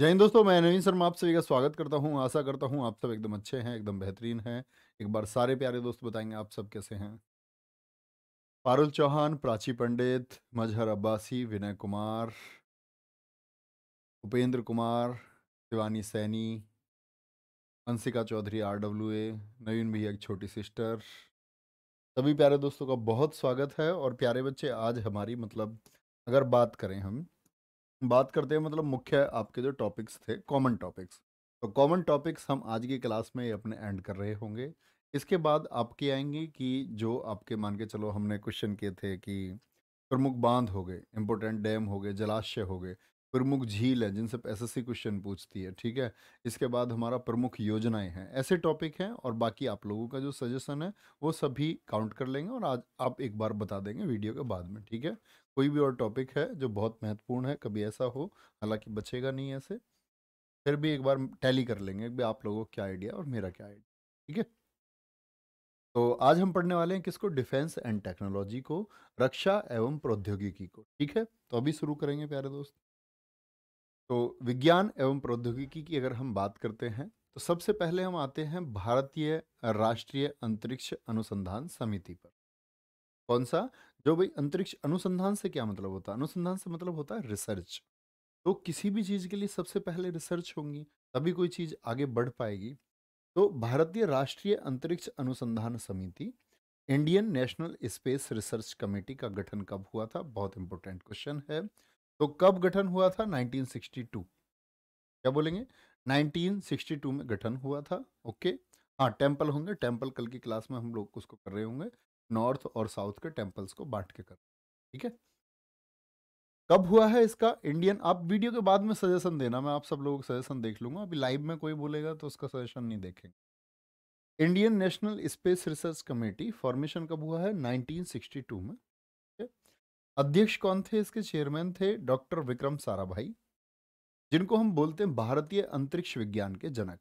जय हिंद दोस्तों मैं नवीन शर्मा आप सभी का स्वागत करता हूं आशा करता हूं आप सब एकदम अच्छे हैं एकदम बेहतरीन हैं एक बार सारे प्यारे दोस्त बताएंगे आप सब कैसे हैं Parul Chauhan Prachi Pandit Mazhar Abbasi Vinay Kumar Upendra Kumar Shivani Saini Anshika Chaudhary R W A Naveen भैया की छोटी सिस्टर सभी प्यारे दोस्तों का बहुत स्वागत है और प्यारे बच्चे आज हमारी मतलब अगर बात करें हम बात करते हैं मतलब मुख्य आपके जो टॉपिक्स थे कॉमन टॉपिक्स तो कॉमन टॉपिक्स हम आज की क्लास में अपने एंड कर रहे होंगे इसके बाद आपके आएंगी कि जो आपके मान के चलो हमने क्वेश्चन किए थे कि प्रमुख बांध हो गए इम्पोर्टेंट डैम हो गए जलाशय हो गए प्रमुख झील है जिनसे एसएससी क्वेश्चन पूछती है ठीक है इसके बाद हमारा प्रमुख योजनाएं हैं ऐसे टॉपिक हैं और बाकी आप लोगों का जो सजेशन है वो सभी काउंट कर लेंगे और आज आप एक बार बता देंगे वीडियो के बाद में ठीक है कोई भी और टॉपिक है जो बहुत महत्वपूर्ण है कभी ऐसा हो हालांकि बचेगा नहीं ऐसे फिर भी एक बार टैली कर लेंगे भी आप लोगों का क्या आइडिया और मेरा क्या आइडिया ठीक है तो आज हम पढ़ने वाले हैं किसको डिफेंस एंड टेक्नोलॉजी को रक्षा एवं प्रौद्योगिकी को ठीक है तो अभी शुरू करेंगे प्यारे दोस्त तो विज्ञान एवं प्रौद्योगिकी की अगर हम बात करते हैं तो सबसे पहले हम आते हैं भारतीय राष्ट्रीय अंतरिक्ष अनुसंधान समिति पर कौन सा जो भाई अंतरिक्ष अनुसंधान से क्या मतलब होता है अनुसंधान से मतलब होता है रिसर्च तो किसी भी चीज़ के लिए सबसे पहले रिसर्च होंगी तभी कोई चीज़ आगे बढ़ पाएगी तो भारतीय राष्ट्रीय अंतरिक्ष अनुसंधान समिति Indian national space research committee का गठन कब हुआ था बहुत इंपॉर्टेंट क्वेश्चन है तो कब गठन हुआ था 1962 क्या बोलेंगे 1962 में गठन हुआ था ओके हाँ टेम्पल होंगे टेम्पल कल की क्लास में हम लोग उसको कर रहे होंगे नॉर्थ और साउथ के टेम्पल्स को बांट के कर ठीक है कब हुआ है इसका इंडियन आप वीडियो के बाद में सजेशन देना मैं आप सब लोगों को सजेशन देख लूंगा अभी लाइव में कोई बोलेगा तो उसका सजेशन नहीं देखेंगे Indian national space research committee formation कब हुआ है 1962 में अध्यक्ष कौन थे इसके चेयरमैन थे डॉक्टर विक्रम साराभाई जिनको हम बोलते हैं भारतीय अंतरिक्ष विज्ञान के जनक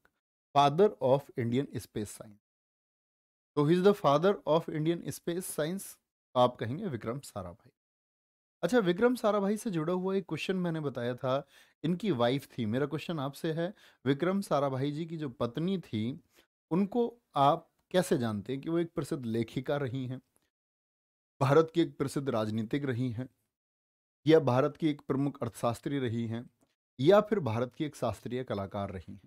father of Indian space science तो ही is the father of Indian space science आप कहेंगे विक्रम साराभाई अच्छा विक्रम साराभाई से जुड़ा हुआ एक क्वेश्चन मैंने बताया था इनकी वाइफ थी मेरा क्वेश्चन आपसे है विक्रम साराभाई जी की जो पत्नी थी उनको आप कैसे जानते हैं कि वो एक प्रसिद्ध लेखिका रही हैं भारत की एक प्रसिद्ध राजनीतिक रही हैं या भारत की एक प्रमुख अर्थशास्त्री रही हैं या फिर भारत की एक शास्त्रीय कलाकार रही हैं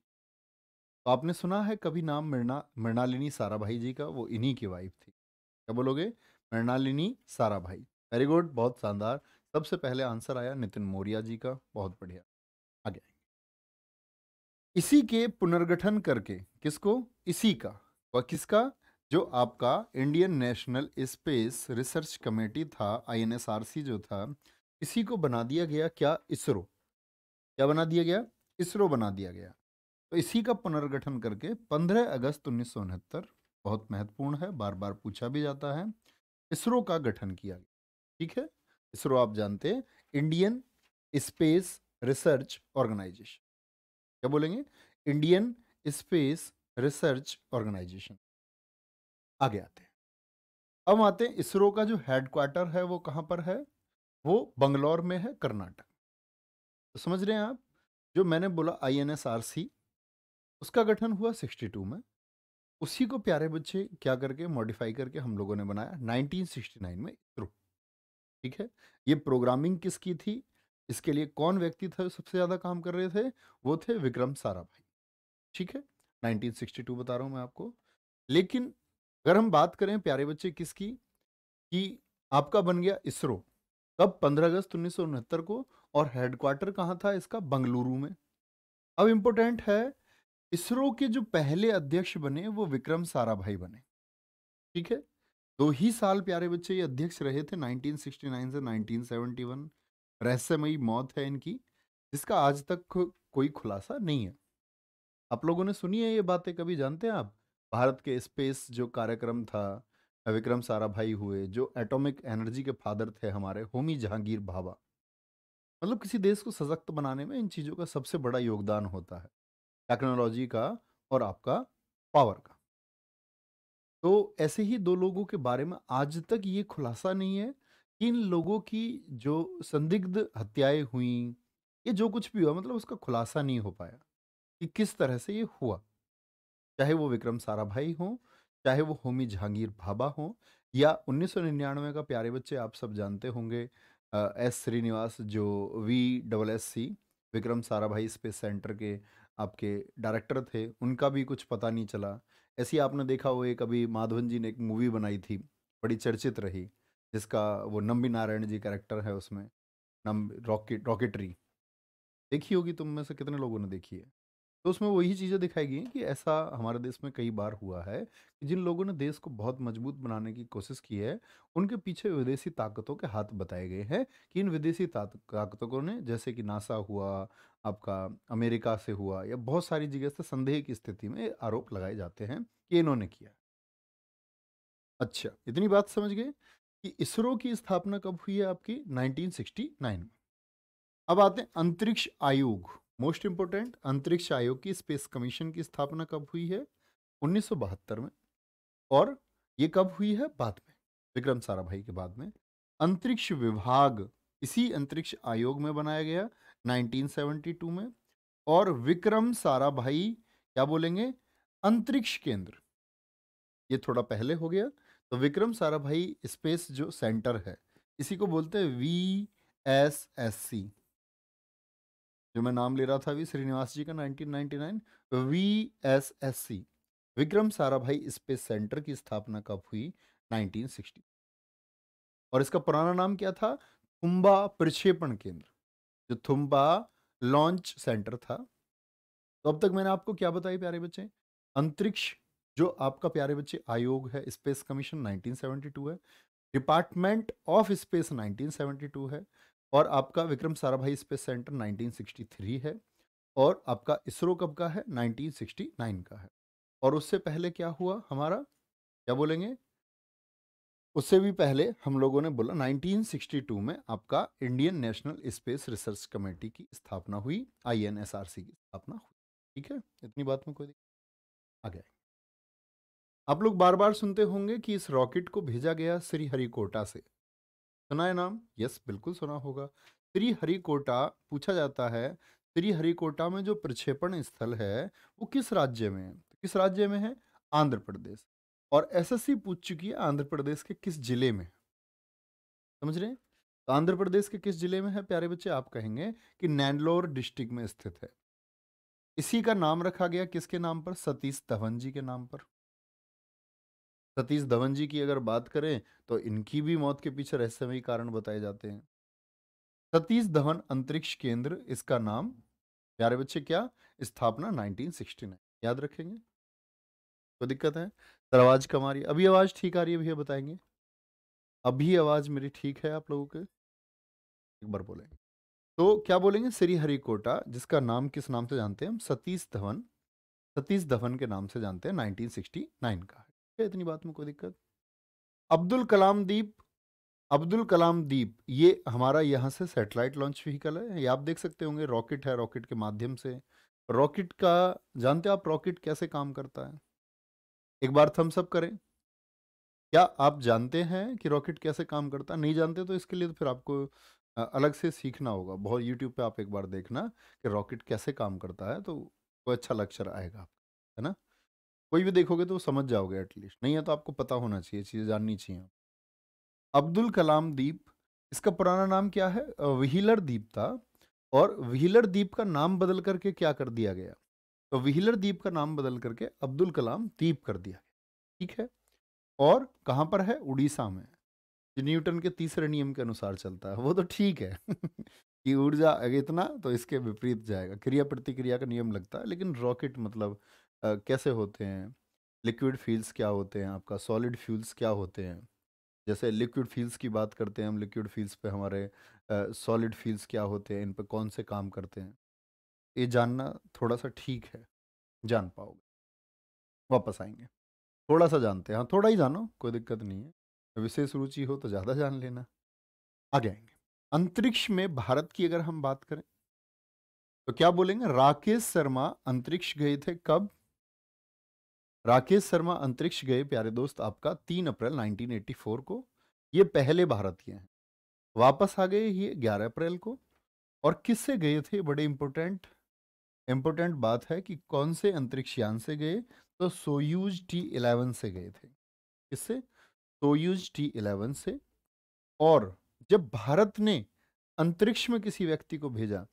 तो आपने सुना है कभी नाम मृणा मृणालिनी सारा भाई जी का वो इन्हीं की वाइफ थी क्या बोलोगे मृणालिनी सारा भाई वेरी गुड बहुत शानदार सबसे पहले आंसर आया नितिन मौर्या जी का बहुत बढ़िया आगे इसी के पुनर्गठन करके किसको इसी का व किसका जो आपका Indian national space research committee था आईएनएसआरसी जो था इसी को बना दिया गया क्या इसरो क्या बना दिया गया इसरो बना दिया गया तो इसी का पुनर्गठन करके 15 अगस्त उन्नीस बहुत महत्वपूर्ण है बार बार पूछा भी जाता है इसरो का गठन किया गया ठीक है इसरो आप जानते हैं इंडियन स्पेस रिसर्च ऑर्गेनाइजेशन क्या बोलेंगे इंडियन स्पेस रिसर्च ऑर्गेनाइजेशन आगे आते हैं अब आते हैं इसरो का जो हेडक्वार्टर है वो कहाँ पर है वो बंगलौर में है कर्नाटक तो समझ रहे हैं आप जो मैंने बोला I N S R C उसका गठन हुआ 62 में उसी को प्यारे बच्चे क्या करके मॉडिफाई करके हम लोगों ने बनाया 1969 में इसरो ठीक है ये प्रोग्रामिंग किसकी थी इसके लिए कौन व्यक्ति था सबसे ज़्यादा काम कर रहे थे वो थे विक्रम साराभाई ठीक है 1962 बता रहा हूँ मैं आपको लेकिन अगर हम बात करें प्यारे बच्चे किसकी कि आपका बन गया इसरो कब 15 अगस्त उन्नीस को और हेडक्वार्टर कहाँ था इसका बंगलुरु में अब इम्पोर्टेंट है इसरो के जो पहले अध्यक्ष बने वो विक्रम साराभाई बने ठीक है दो ही साल प्यारे बच्चे ये अध्यक्ष रहे थे 1969 से 1971 रहस्यमयी मौत है इनकी जिसका आज तक को, कोई खुलासा नहीं है आप लोगों ने सुनी है ये बातें कभी जानते हैं आप भारत के स्पेस जो कार्यक्रम था विक्रम साराभाई हुए जो एटॉमिक एनर्जी के फादर थे हमारे होमी जहांगीर भाभा मतलब किसी देश को सशक्त बनाने में इन चीज़ों का सबसे बड़ा योगदान होता है टेक्नोलॉजी का और आपका पावर का तो ऐसे ही दो लोगों के बारे में आज तक ये खुलासा नहीं है कि इन लोगों की जो संदिग्ध हत्याएं हुई ये जो कुछ भी हुआ मतलब उसका खुलासा नहीं हो पाया कि किस तरह से ये हुआ चाहे वो विक्रम साराभाई हों चाहे वो होमी जहांगीर भाबा हो या 1999 का प्यारे बच्चे आप सब जानते होंगे एस श्रीनिवास जो V double S C Vikram Sarabhai space centre के आपके डायरेक्टर थे उनका भी कुछ पता नहीं चला ऐसी आपने देखा हो एक अभी माधवन जी ने एक मूवी बनाई थी बड़ी चर्चित रही जिसका वो नम्बी नारायण जी कैरेक्टर है उसमें नम रॉकेट रॉकेटरी देखी होगी तुम में से कितने लोगों ने देखी है तो उसमें वही चीज़ें दिखाई गई कि ऐसा हमारे देश में कई बार हुआ है कि जिन लोगों ने देश को बहुत मजबूत बनाने की कोशिश की है उनके पीछे विदेशी ताकतों के हाथ बताए गए हैं कि इन विदेशी ताकतों ने जैसे कि नासा हुआ आपका अमेरिका से हुआ या बहुत सारी जगह से संदेह की स्थिति में आरोप लगाए जाते हैं कि इन्होंने किया अच्छा इतनी बात समझ गए कि इसरो की स्थापना कब हुई है आपकी नाइनटीन में अब आते हैं अंतरिक्ष आयोग मोस्ट इम्पोर्टेंट अंतरिक्ष आयोग की स्पेस कमीशन की स्थापना कब हुई है उन्नीस में और ये कब हुई है बाद में विक्रम साराभाई के बाद में अंतरिक्ष विभाग इसी अंतरिक्ष आयोग में बनाया गया 1972 में और विक्रम साराभाई क्या बोलेंगे अंतरिक्ष केंद्र ये थोड़ा पहले हो गया तो विक्रम साराभाई स्पेस जो सेंटर है इसी को बोलते हैं वी एस एस सी जो मैं नाम ले रहा था अभी श्रीनिवास जी का 1999 VSSC Vikram Sarabhai space centre की स्थापना कब हुई 1960 और इसका पुराना नाम क्या था थुम्बा प्रक्षेपण केंद्र जो थुम्बा लॉन्च सेंटर था तो अब तक मैंने आपको क्या बताया प्यारे बच्चे अंतरिक्ष जो आपका प्यारे बच्चे आयोग है स्पेस कमीशन 1972 है डिपार्टमेंट ऑफ स्पेस 1972 है और आपका विक्रम साराभाई स्पेस सेंटर 1963 है और आपका इसरो कब का है 1969 का है और उससे पहले क्या हुआ हमारा क्या बोलेंगे उससे भी पहले हम लोगों ने बोला 1962 में आपका Indian national space research committee की स्थापना हुई आईएनएसआरसी की स्थापना हुई ठीक है इतनी बात में कोई आ गया आप लोग बार बार सुनते होंगे कि इस रॉकेट को भेजा गया श्रीहरिकोटा से सुना है नाम यस बिल्कुल सुना होगा श्री श्रीहरिकोटा पूछा जाता है श्री श्रीहरिकोटा में जो प्रक्षेपण स्थल है वो किस राज्य में है तो किस राज्य में है आंध्र प्रदेश और एसएससी पूछ चुकी है आंध्र प्रदेश के किस जिले में समझ रहे हैं तो आंध्र प्रदेश के किस जिले में है प्यारे बच्चे आप कहेंगे कि नैंडलोर डिस्ट्रिक्ट में स्थित है इसी का नाम रखा गया किसके नाम पर सतीश धवन जी के नाम पर सतीश धवन जी की अगर बात करें तो इनकी भी मौत के पीछे रहस्यमयी कारण बताए जाते हैं सतीश धवन अंतरिक्ष केंद्र इसका नाम प्यारे बच्चे क्या स्थापना 1969 याद रखेंगे कोई दिक्कत है आवाज कम आ रही है अभी आवाज ठीक आ रही है भैया बताएंगे अभी आवाज मेरी ठीक है आप लोगों के एक बार बोलेंगे तो क्या बोलेंगे श्री हरिकोटा जिसका नाम किस नाम से जानते हैं हम सतीश धवन सतीश धवन के नाम से जानते हैं 1969 का इतनी बात में कोई दिक्कत अब्दुल कलाम दीप अब्दुल कलाम दीप ये हमारा यहाँ से सैटेलाइट लॉन्च व्हीकल है ये आप देख सकते होंगे रॉकेट है रॉकेट के माध्यम से रॉकेट का जानते आप रॉकेट कैसे काम करता है एक बार थम्सअप करें क्या आप जानते हैं कि रॉकेट कैसे काम करता है नहीं जानते तो इसके लिए तो फिर आपको अलग से सीखना होगा बहुत यूट्यूब पे आप एक बार देखना कि रॉकेट कैसे काम करता है तो कोई अच्छा लक्ष्य आएगा है ना कोई भी देखोगे तो समझ जाओगे एटलीस्ट नहीं है तो आपको पता होना चाहिए चीज़ें जाननी चाहिए अब्दुल कलाम द्वीप इसका पुराना नाम क्या है व्हीलर द्वीप था और व्हीलर द्वीप का नाम बदल करके क्या कर दिया गया तो व्हीलर द्वीप का नाम बदल करके अब्दुल कलाम द्वीप कर दिया गया ठीक है और कहाँ पर है उड़ीसा में जो न्यूटन के तीसरे नियम के अनुसार चलता है वो तो ठीक है कि ऊर्जा इतना तो इसके विपरीत जाएगा क्रिया प्रतिक्रिया का नियम लगता है लेकिन रॉकेट मतलब कैसे होते हैं लिक्विड फ्यूल्स क्या होते हैं आपका सॉलिड फ्यूल्स क्या होते हैं जैसे लिक्विड फ्यूल्स की बात करते हैं हम लिक्विड फ्यूल्स पे हमारे सॉलिड फ्यूल्स क्या होते हैं इन पर कौन से काम करते हैं ये जानना थोड़ा सा ठीक है जान पाओगे वापस आएंगे थोड़ा सा जानते हैं हाँ थोड़ा ही जानो कोई दिक्कत नहीं है विशेष रुचि हो तो ज़्यादा जान लेना आगे आएंगे अंतरिक्ष में भारत की अगर हम बात करें तो क्या बोलेंगे राकेश शर्मा अंतरिक्ष गए थे कब राकेश शर्मा अंतरिक्ष गए प्यारे दोस्त आपका तीन अप्रैल 1984 को ये पहले भारतीय हैं वापस आ गए ये 11 अप्रैल को और किससे गए थे बड़े इम्पोर्टेंट इम्पोर्टेंट बात है कि कौन से अंतरिक्ष यान से गए तो सोयूज टी इलेवन से गए थे किससे सोयूज टी इलेवन से और जब भारत ने अंतरिक्ष में किसी व्यक्ति को भेजा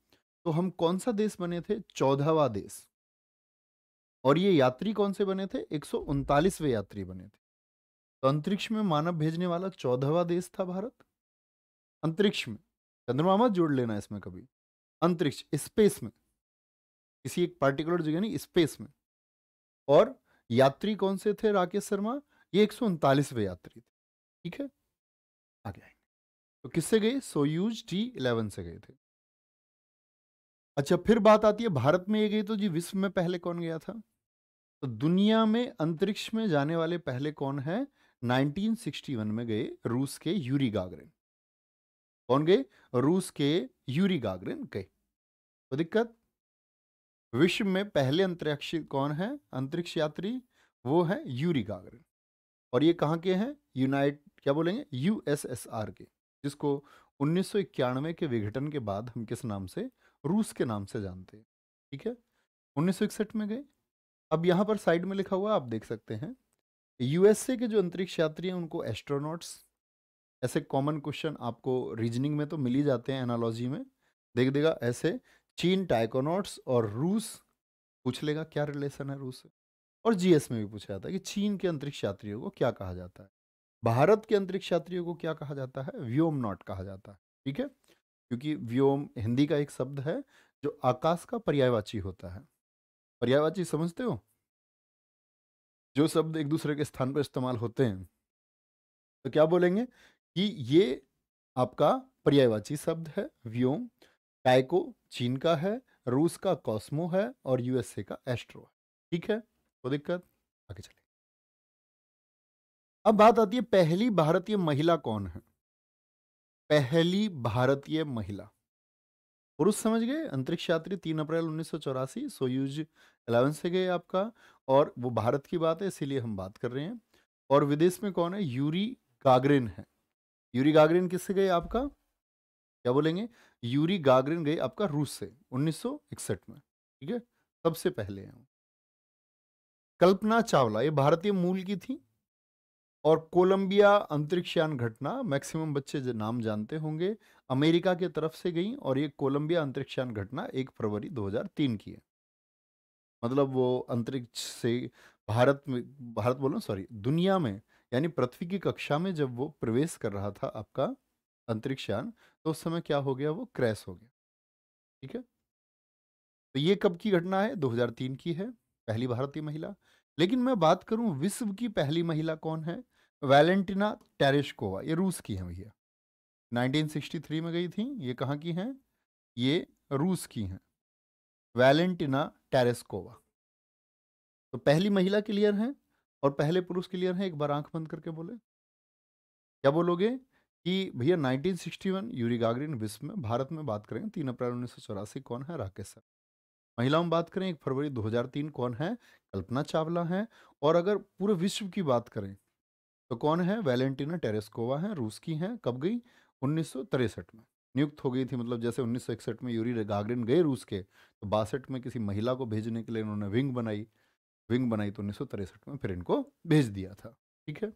तो हम कौन सा देश बने थे चौदहवा देश और ये यात्री कौन से बने थे एक वे यात्री बने थे तो अंतरिक्ष में मानव भेजने वाला चौदहवा देश था भारत अंतरिक्ष में चंद्रमा मत जोड़ लेना इसमें कभी अंतरिक्ष स्पेस में किसी एक पार्टिकुलर जगह नहीं स्पेस में और यात्री कौन से थे राकेश शर्मा ये एक सौ यात्री थे ठीक है आगे आएंगे तो किससे गए सोयूज टी इलेवन से गए थे अच्छा फिर बात आती है भारत में ये गई तो जी विश्व में पहले कौन गया था तो दुनिया में अंतरिक्ष में जाने वाले पहले कौन है 1961 में गए रूस के यूरी गागरिन कौन गए रूस के यूरी गागरिन गए तो दिक्कत विश्व में पहले अंतरिक्ष कौन है अंतरिक्ष यात्री वो है यूरी गागरिन और ये कहाँ के हैं यूनाइट क्या बोलेंगे यूएसएसआर के जिसको उन्नीस के विघटन के बाद हम किस नाम से रूस के नाम से जानते हैं ठीक है उन्नीस में गए अब यहाँ पर साइड में लिखा हुआ आप देख सकते हैं यूएसए के जो अंतरिक्ष यात्री हैं उनको एस्ट्रोनॉट्स ऐसे कॉमन क्वेश्चन आपको रीजनिंग में तो मिल ही जाते हैं एनालॉजी में देख देगा ऐसे चीन टाइकोनॉट्स और रूस पूछ लेगा क्या रिलेशन है रूस से और जीएस में भी पूछा जाता है कि चीन के अंतरिक्ष यात्रियों को क्या कहा जाता है भारत के अंतरिक्ष यात्रियों को क्या कहा जाता है व्योम नॉट कहा जाता है ठीक है क्योंकि व्योम हिंदी का एक शब्द है जो आकाश का पर्यायवाची होता है पर्यायवाची समझते हो जो शब्द एक दूसरे के स्थान पर इस्तेमाल होते हैं तो क्या बोलेंगे कि ये आपका पर्यायवाची शब्द है व्योम टाइको चीन का है रूस का कॉस्मो है और यूएसए का एस्ट्रो है ठीक है तो दिक्कत आगे चले अब बात आती है पहली भारतीय महिला कौन है पहली भारतीय महिला पुरुष समझ गए अंतरिक्ष यात्री तीन अप्रैल उन्नीस सोयूज चौरासी से गए आपका और वो भारत की बात है इसीलिए हम बात कर रहे हैं और विदेश में कौन है यूरी गागरिन है यूरी गागरिन किससे गए आपका क्या बोलेंगे यूरी गागरिन गए आपका रूस से 1961 में ठीक है सबसे पहले हैं कल्पना चावला ये भारतीय मूल की थी और कोलंबिया अंतरिक्षयान घटना मैक्सिमम बच्चे नाम जानते होंगे अमेरिका के तरफ से गई और ये कोलंबिया अंतरिक्षयान घटना एक फरवरी 2003 की है मतलब वो अंतरिक्ष से भारत में भारत बोलो सॉरी दुनिया में यानी पृथ्वी की कक्षा में जब वो प्रवेश कर रहा था आपका अंतरिक्षयान तो उस समय क्या हो गया वो क्रैश हो गया ठीक है तो ये कब की घटना है 2003 की है पहली भारतीय महिला लेकिन मैं बात करूं विश्व की पहली महिला कौन है वैलेंटिना टेरिशकोवा ये रूस की है भैया 1963 में गई थी ये कहाँ की हैं ये रूस की हैं वैलेंटिना टेरेस्कोवा तो पहली महिला क्लियर है और पहले पुरुष क्लियर है एक बार आंख बंद करके बोले क्या बोलोगे कि भैया 1961 यूरी गागरिन विश्व में भारत में बात करें तीन अप्रैल उन्नीस कौन है राकेश सर महिलाओं में बात करें एक फरवरी 2003 कौन है कल्पना चावला है और अगर पूरे विश्व की बात करें तो कौन है वैलेंटिना टेरेस्कोवा है रूस की है कब गई उन्नीस में नियुक्त हो गई थी मतलब जैसे उन्नीस में यूरी गागरिन गए रूस के तो बासठ में किसी महिला को भेजने के लिए इन्होंने विंग बनाई विंग बनाई तो उन्नीस में फिर इनको भेज दिया था ठीक है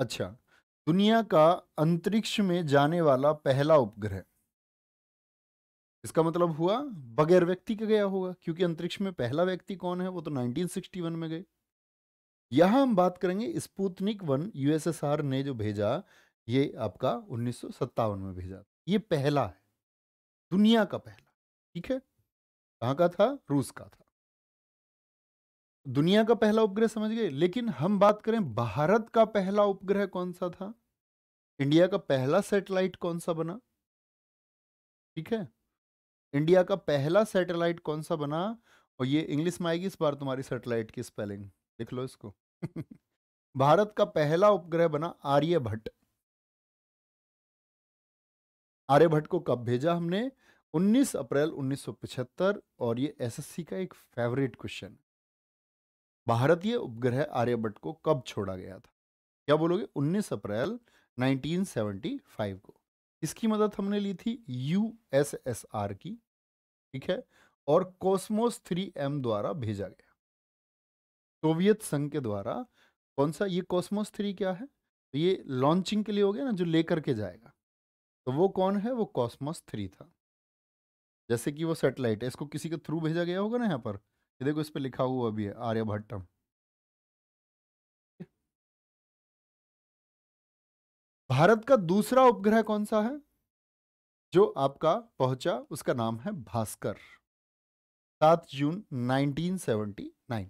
अच्छा दुनिया का अंतरिक्ष में जाने वाला पहला उपग्रह इसका मतलब हुआ बगैर व्यक्ति के गया होगा क्योंकि अंतरिक्ष में पहला व्यक्ति कौन है वो तो 1961 में गए यहां हम बात करेंगे स्पुतनिक वन यूएसएसआर ने जो भेजा ये आपका उन्नीस में भेजा था ये पहला है दुनिया का पहला ठीक है कहाँ का था रूस का था दुनिया का पहला उपग्रह समझ गए लेकिन हम बात करें भारत का पहला उपग्रह कौन सा था इंडिया का पहला सैटेलाइट कौन सा बना ठीक है इंडिया का पहला सैटेलाइट कौन सा बना और ये इंग्लिश में आएगी इस बार तुम्हारी सैटेलाइट की स्पेलिंग लिख लो इसको भारत का पहला उपग्रह बना आर्यभट्ट आर्यभट्ट को कब भेजा हमने 19 अप्रैल 1975 और ये एसएससी का एक फेवरेट क्वेश्चन भारतीय उपग्रह आर्यभट्ट को कब छोड़ा गया था क्या बोलोगे 19 अप्रैल 1975 को इसकी मदद हमने ली थी यूएसएसआर की ठीक है और कॉस्मोस 3M द्वारा भेजा गया सोवियत संघ के द्वारा कौन सा ये कॉस्मोस 3 क्या है तो ये लॉन्चिंग के लिए हो गया ना जो लेकर के जाएगा तो वो कौन है वो कॉस्मस थ्री था जैसे कि वो सेटेलाइट है इसको किसी के थ्रू भेजा गया होगा ना यहाँ पर ये देखो इस पर लिखा हुआ अभी है आर्यभट्टम भारत का दूसरा उपग्रह कौन सा है जो आपका पहुंचा उसका नाम है भास्कर सात जून 1979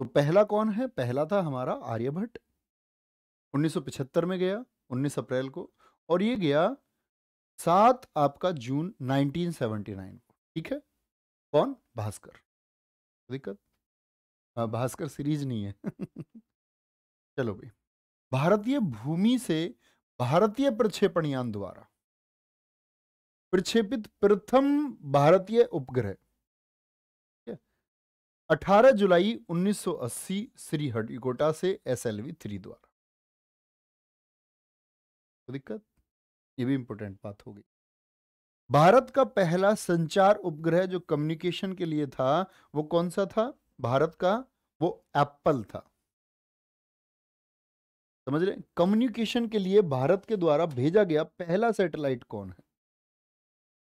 तो पहला कौन है पहला था हमारा आर्यभट्ट 1975 में गया 19 अप्रैल को और ये गया सात आपका जून 1979 ठीक है कौन भास्कर दिक्कत हाँ भास्कर सीरीज नहीं है चलो भाई भारतीय भूमि से भारतीय प्रक्षेपण यान द्वारा प्रक्षेपित प्रथम भारतीय उपग्रह 18 जुलाई 1980 श्री हरिकोटा से एस एल थ्री द्वारा तो दिक्कत ये भी इंपॉर्टेंट बात होगी भारत का पहला संचार उपग्रह जो कम्युनिकेशन के लिए था वो कौन सा था भारत का वो एप्पल था समझ रहे कम्युनिकेशन के लिए भारत के द्वारा भेजा गया पहला सैटेलाइट कौन है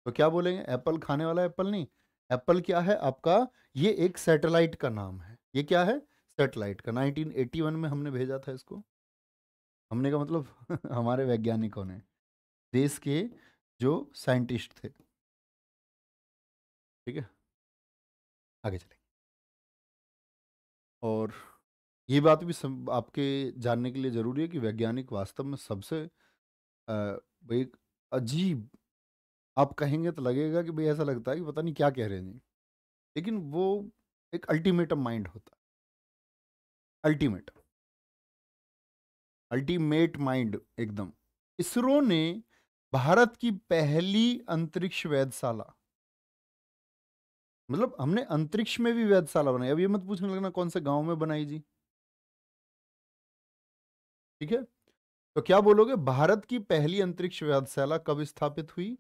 तो क्या बोलेंगे एप्पल खाने वाला एप्पल नहीं एप्पल क्या है आपका ये एक सैटेलाइट का नाम है ये क्या है सैटेलाइट का 1981 में हमने भेजा था इसको हमने का मतलब हमारे वैज्ञानिकों ने देश के जो साइंटिस्ट थे ठीक है आगे चले और ये बात भी सब आपके जानने के लिए ज़रूरी है कि वैज्ञानिक वास्तव में सबसे एक अजीब आप कहेंगे तो लगेगा कि भाई ऐसा लगता है कि पता नहीं क्या कह रहे हैं लेकिन वो एक अल्टीमेटम माइंड होता है अल्टीमेटम अल्टीमेट माइंड एकदम इसरो ने भारत की पहली अंतरिक्ष वैधशाला मतलब हमने अंतरिक्ष में भी वैधशाला बनाई अब ये मत पूछने लगना कौन से गांव में बनाई जी ठीक है तो क्या बोलोगे भारत की पहली अंतरिक्ष वैधशाला कब स्थापित हुई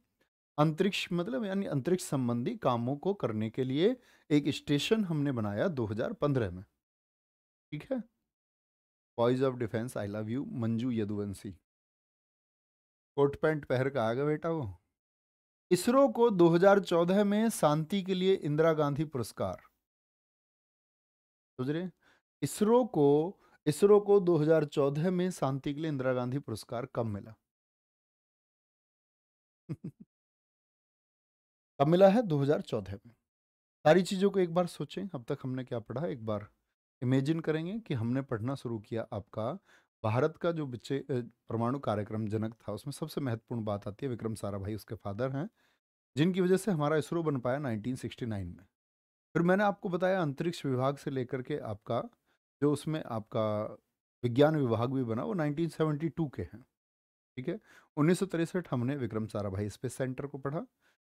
अंतरिक्ष मतलब यानी अंतरिक्ष संबंधी कामों को करने के लिए एक स्टेशन हमने बनाया 2015 में ठीक है boys of defence I love you Manju Yaduvanshi coat pant पहर का आ गया बेटा वो इसरो को 2014 में शांति के लिए इंदिरा गांधी पुरस्कार समझ रहे इसरो को इसरो को 2014 में शांति के लिए इंदिरा गांधी पुरस्कार कब मिला कब मिला है 2014 में सारी चीज़ों को एक बार सोचें अब तक हमने क्या पढ़ा एक बार इमेजिन करेंगे कि हमने पढ़ना शुरू किया आपका भारत का जो विचे परमाणु कार्यक्रम जनक था उसमें सबसे महत्वपूर्ण बात आती है विक्रम सारा भाई उसके फादर हैं जिनकी वजह से हमारा इसरो बन पाया 1969 में फिर मैंने आपको बताया अंतरिक्ष विभाग से लेकर के आपका जो उसमें आपका विज्ञान विभाग भी बना वो 1972 के हैं ठीक है उन्नीस हमने विक्रम भाई स्पेस सेंटर को पढ़ा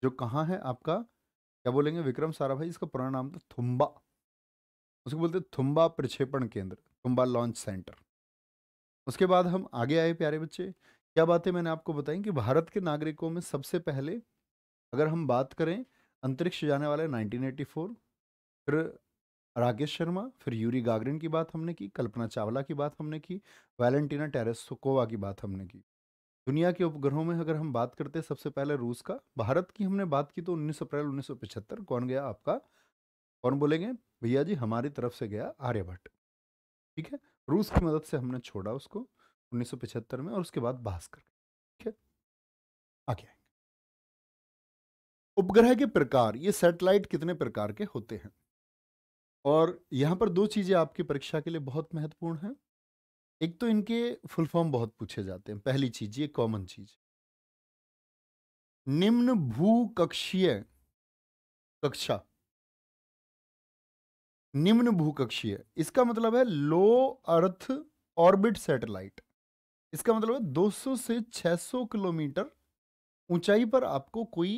जो कहाँ है आपका क्या बोलेंगे विक्रम भाई इसका पुराना नाम था तो थुम्बा उसको बोलते थुम्बा प्रक्षेपण केंद्र थुम्बा लॉन्च सेंटर उसके बाद हम आगे आए प्यारे बच्चे क्या बातें मैंने आपको बताई कि भारत के नागरिकों में सबसे पहले अगर हम बात करें अंतरिक्ष जाने वाले 1984 फिर राकेश शर्मा फिर यूरी गागरिन की बात हमने की कल्पना चावला की बात हमने की वैलेंटीना टेरेसोकोवा की बात हमने की दुनिया के उपग्रहों में अगर हम बात करते हैं सबसे पहले रूस का भारत की हमने बात की तो 19 अप्रैल 1975 कौन गया आपका कौन बोलेंगे भैया जी हमारी तरफ से गया आर्यभट्ट ठीक है रूस की मदद से हमने छोड़ा उसको 1975 में और उसके बाद भास्कर ठीक है आगे उपग्रह के प्रकार ये सैटेलाइट कितने प्रकार के होते हैं और यहाँ पर दो चीज़ें आपकी परीक्षा के लिए बहुत महत्वपूर्ण हैं एक तो इनके फुल फॉर्म बहुत पूछे जाते हैं पहली चीज ये कॉमन चीज निम्न भू कक्षीय कक्षा निम्न भूकक्षीय इसका मतलब है लो अर्थ ऑर्बिट सैटेलाइट इसका मतलब है 200 से 600 किलोमीटर ऊंचाई पर आपको कोई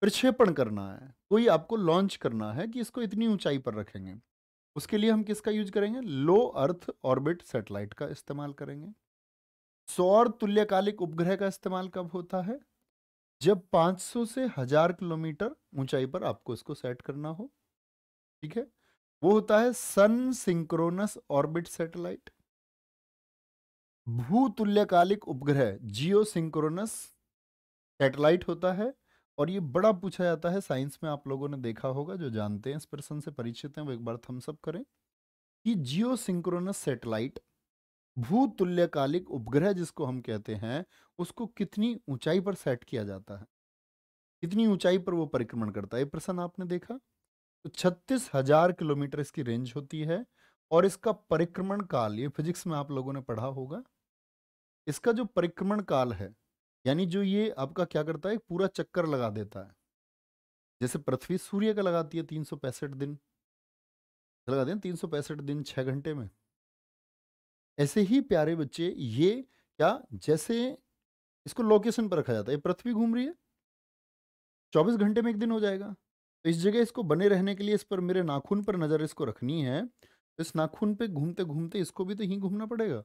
प्रक्षेपण करना है कोई आपको लॉन्च करना है कि इसको इतनी ऊंचाई पर रखेंगे उसके लिए हम किसका यूज करेंगे लो अर्थ ऑर्बिट सैटेलाइट का इस्तेमाल करेंगे सौर तुल्यकालिक उपग्रह का इस्तेमाल कब होता है जब 500 से हजार किलोमीटर ऊंचाई पर आपको इसको सेट करना हो ठीक है वो होता है सन सिंक्रोनस ऑर्बिट सैटेलाइट भूतुल्यकालिक उपग्रह जियो सिंक्रोनस सैटेलाइट होता है और ये बड़ा पूछा जाता है साइंस में आप लोगों ने देखा होगा जो जानते हैं इस प्रश्न से परिचित हैं वो एक बार थम्सअप करें कि जियो सिंक्रोनस सैटेलाइट भूतुल्यकालिक उपग्रह जिसको हम कहते हैं उसको कितनी ऊंचाई पर सेट किया जाता है कितनी ऊंचाई पर वो परिक्रमण करता है ये प्रश्न आपने देखा तो छत्तीस हजार किलोमीटर इसकी रेंज होती है और इसका परिक्रमण काल ये फिजिक्स में आप लोगों ने पढ़ा होगा इसका जो परिक्रमण काल है यानी जो ये आपका क्या करता है पूरा चक्कर लगा देता है जैसे पृथ्वी सूर्य का लगाती है तीन दिन लगा दें तीन दिन छः घंटे में ऐसे ही प्यारे बच्चे ये क्या जैसे इसको लोकेशन पर रखा जाता है पृथ्वी घूम रही है चौबीस घंटे में एक दिन हो जाएगा तो इस जगह इसको बने रहने के लिए इस पर मेरे नाखून पर नज़र इसको रखनी है तो इस नाखून पे घूमते घूमते इसको भी तो यहीं घूमना पड़ेगा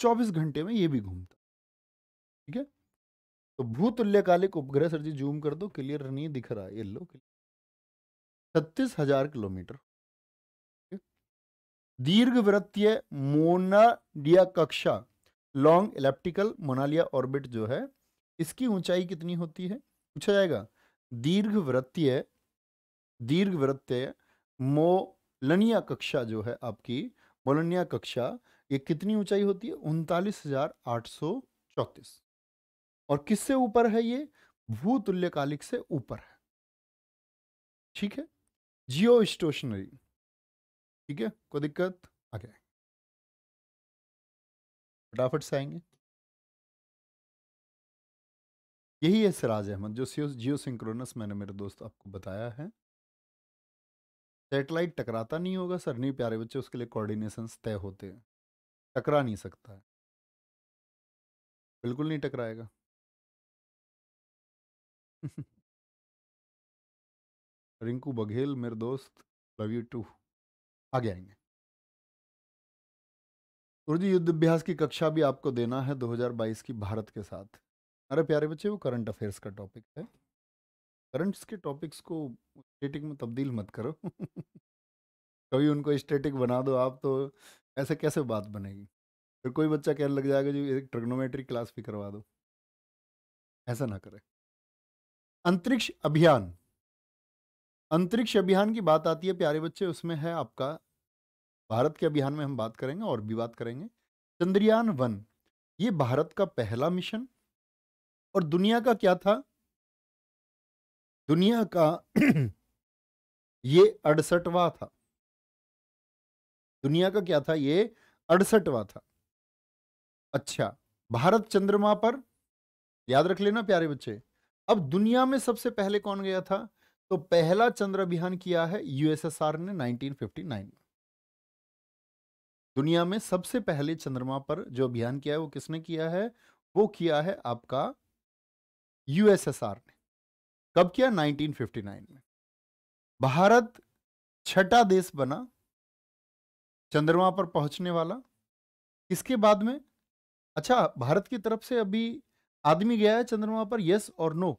चौबीस घंटे में ये भी घूमता ठीक है तो भूतुल्यकालिक उपग्रह सर जी जूम कर दो क्लियर नहीं दिख रहा है क्लियर छत्तीस हजार किलोमीटर दीर्घवृत्तीय मोनाडिया कक्षा लॉन्ग इलेप्टिकल मोनालिया ऑर्बिट जो है इसकी ऊंचाई कितनी होती है पूछा जाएगा दीर्घवृत्तीय दीर्घवृत्तीय मोलनिया कक्षा जो है आपकी मोलनिया कक्षा ये कितनी ऊंचाई होती है उनतालीस हजार आठ सौ चौतीस और किससे ऊपर है ये भूतुल्यकालिक से ऊपर है ठीक है जियो स्टेशनरी ठीक है कोई दिक्कत आगे फटाफट से आएंगे यही है सिराज अहमद जो सीओ जियो सिंक्रोनस मैंने मेरे दोस्त आपको बताया है सेटेलाइट टकराता नहीं होगा सर नहीं प्यारे बच्चे उसके लिए कोऑर्डिनेशन तय होते हैं टकरा नहीं सकता है बिल्कुल नहीं टकराएगा रिंकू बघेल मेरे दोस्त लव यू टू आगे आएंगे गुरुजी युद्ध अभ्यास की कक्षा भी आपको देना है 2022 की भारत के साथ अरे प्यारे बच्चे वो करंट अफेयर्स का टॉपिक है करंट्स के टॉपिक्स को स्टेटिक में तब्दील मत करो कभी उनको स्टेटिक बना दो आप तो ऐसे कैसे बात बनेगी फिर कोई बच्चा कहने लग जाएगा जी एक ट्रिग्नोमेट्री क्लास भी करवा दो ऐसा ना करें अंतरिक्ष अभियान अंतरिक्ष अभियान की बात आती है प्यारे बच्चे उसमें है आपका भारत के अभियान में हम बात करेंगे और भी बात करेंगे चंद्रयान वन ये भारत का पहला मिशन और दुनिया का क्या था दुनिया का ये अड़सठवा था दुनिया का क्या था ये अड़सठवा था अच्छा भारत चंद्रमा पर याद रख लेना प्यारे बच्चे अब दुनिया में सबसे पहले कौन गया था तो पहला चंद्र अभियान किया है यूएसएसआर ने 1959 में दुनिया में सबसे पहले चंद्रमा पर जो अभियान किया है वो किसने किया है वो किया है आपका यूएसएसआर ने कब किया 1959 में भारत छठा देश बना चंद्रमा पर पहुंचने वाला इसके बाद में अच्छा भारत की तरफ से अभी आदमी गया है चंद्रमा पर यस और नो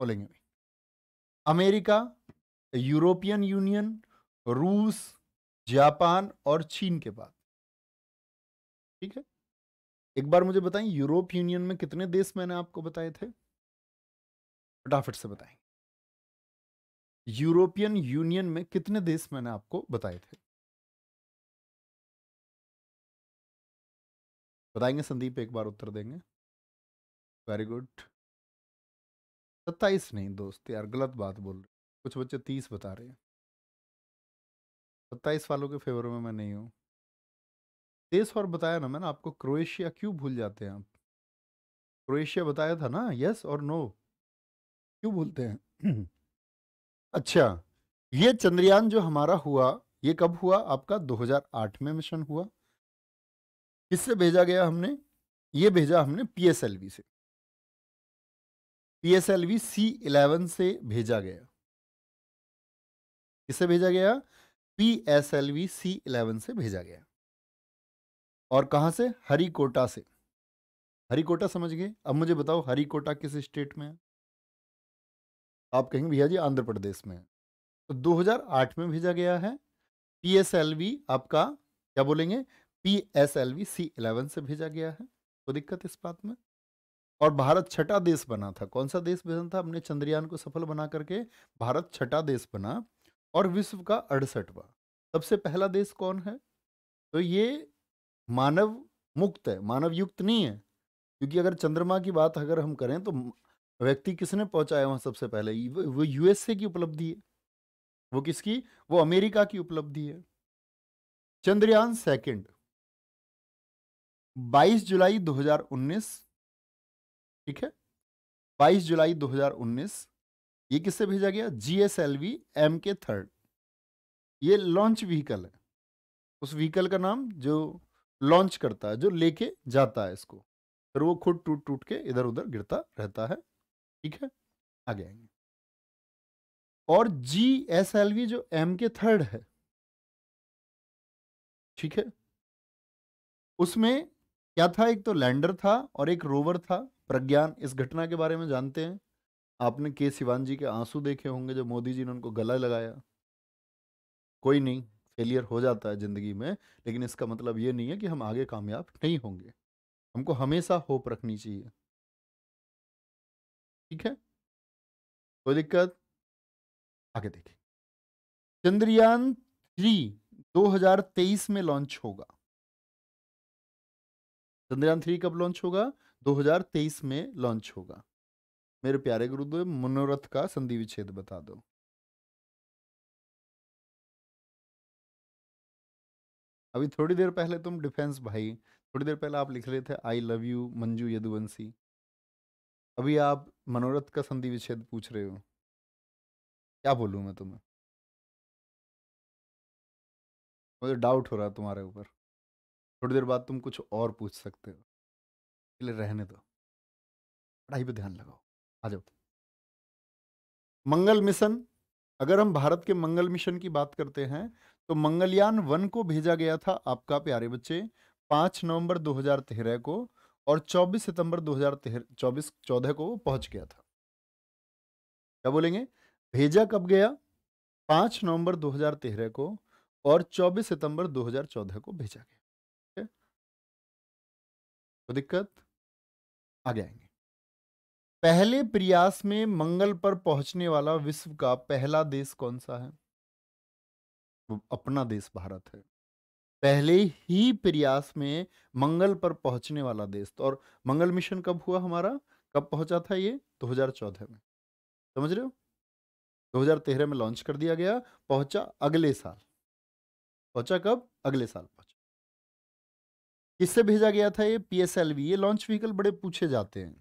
बोलेंगे अमेरिका यूरोपियन यूनियन रूस जापान और चीन के बाद ठीक है एक बार मुझे बताएं यूरोप यूनियन में कितने देश मैंने आपको बताए थे फटाफट से बताएं यूरोपियन यूनियन में कितने देश मैंने आपको बताए थे बताएंगे संदीप एक बार उत्तर देंगे वेरी गुड सत्ताईस नहीं दोस्त यार गलत बात बोल रहे कुछ बच्चे तीस बता रहे हैं सत्ताईस वालों के फेवर में मैं नहीं हूँ तेईस और बताया ना मैंने आपको क्रोएशिया क्यों भूल जाते हैं आप क्रोएशिया बताया था ना यस और नो क्यों भूलते हैं अच्छा ये चंद्रयान जो हमारा हुआ ये कब हुआ आपका 2008 में मिशन हुआ किससे भेजा गया हमने ये भेजा हमने पीएसएलवी से PSLV S L V C eleven से भेजा गया किसे भेजा गया P S L V C eleven से भेजा गया और कहा से हरिकोटा से हरिकोटा समझ गए अब मुझे बताओ हरिकोटा किस स्टेट में है आप कहेंगे भैया जी आंध्र प्रदेश में है तो 2008 में भेजा गया है पी एस एल वी आपका क्या बोलेंगे P S L V C eleven से भेजा गया है कोई दिक्कत इस बात में और भारत छठा देश बना था कौन सा देश बना था अपने चंद्रयान को सफल बना करके भारत छठा देश बना और विश्व का अड़सठवा सबसे पहला देश कौन है तो ये मानव मुक्त है मानव युक्त नहीं है क्योंकि अगर चंद्रमा की बात अगर हम करें तो व्यक्ति किसने पहुंचाया वहां सबसे पहले वो यूएसए की उपलब्धि है वो किसकी वो अमेरिका की उपलब्धि है चंद्रयान सेकंड 22 जुलाई ठीक है 22 जुलाई 2019 ये किससे भेजा गया G S L V M K third ये लॉन्च व्हीकल है उस व्हीकल का नाम जो लॉन्च करता है जो लेके जाता है इसको फिर वो खुद टूट टूट के इधर उधर गिरता रहता है ठीक है आगे आएंगे और जी एस एल वी जो एम के थर्ड है ठीक है उसमें क्या था एक तो लैंडर था और एक रोवर था प्रज्ञान इस घटना के बारे में जानते हैं आपने के सिवान जी के आंसू देखे होंगे जब मोदी जी ने उनको गला लगाया कोई नहीं फेलियर हो जाता है ज़िंदगी में लेकिन इसका मतलब ये नहीं है कि हम आगे कामयाब नहीं होंगे हमको हमेशा होप रखनी चाहिए ठीक है कोई दिक्कत आगे देखिए चंद्रयान थ्री 2023 में लॉन्च होगा चंद्रयान थ्री कब लॉन्च होगा 2023 में लॉन्च होगा मेरे प्यारे गुरुदेव मनोरथ का संधि विच्छेद बता दो अभी थोड़ी देर पहले तुम डिफेंस भाई थोड़ी देर पहले आप लिख रहे थे I love you Manju Yaduvanshi अभी आप मनोरथ का संधि विच्छेद पूछ रहे हो क्या बोलूँ मैं तुम्हें मुझे डाउट हो रहा है तुम्हारे ऊपर थोड़ी देर बाद तुम कुछ और पूछ सकते हो इसलिए रहने दो पढ़ाई पे ध्यान लगाओ आ जाओ मंगल मिशन अगर हम भारत के मंगल मिशन की बात करते हैं तो मंगलयान वन को भेजा गया था आपका प्यारे बच्चे पांच नवंबर 2013 को और 24 सितंबर 2024 चौदह को वो पहुंच गया था क्या बोलेंगे भेजा कब गया पांच नवंबर 2013 को और 24 सितंबर 2014 को भेजा गया तो दिक्कत आगे आएंगे पहले प्रयास में मंगल पर पहुंचने वाला विश्व का पहला देश कौन सा है तो अपना देश भारत है पहले ही प्रयास में मंगल पर पहुंचने वाला देश तो और मंगल मिशन कब हुआ हमारा कब पहुंचा था ये 2014 में समझ रहे हो 2013 में लॉन्च कर दिया गया पहुंचा अगले साल पहुंचा कब अगले साल पहुंचा किससे भेजा गया था ये पीएसएलवी ये लॉन्च व्हीकल बड़े पूछे जाते हैं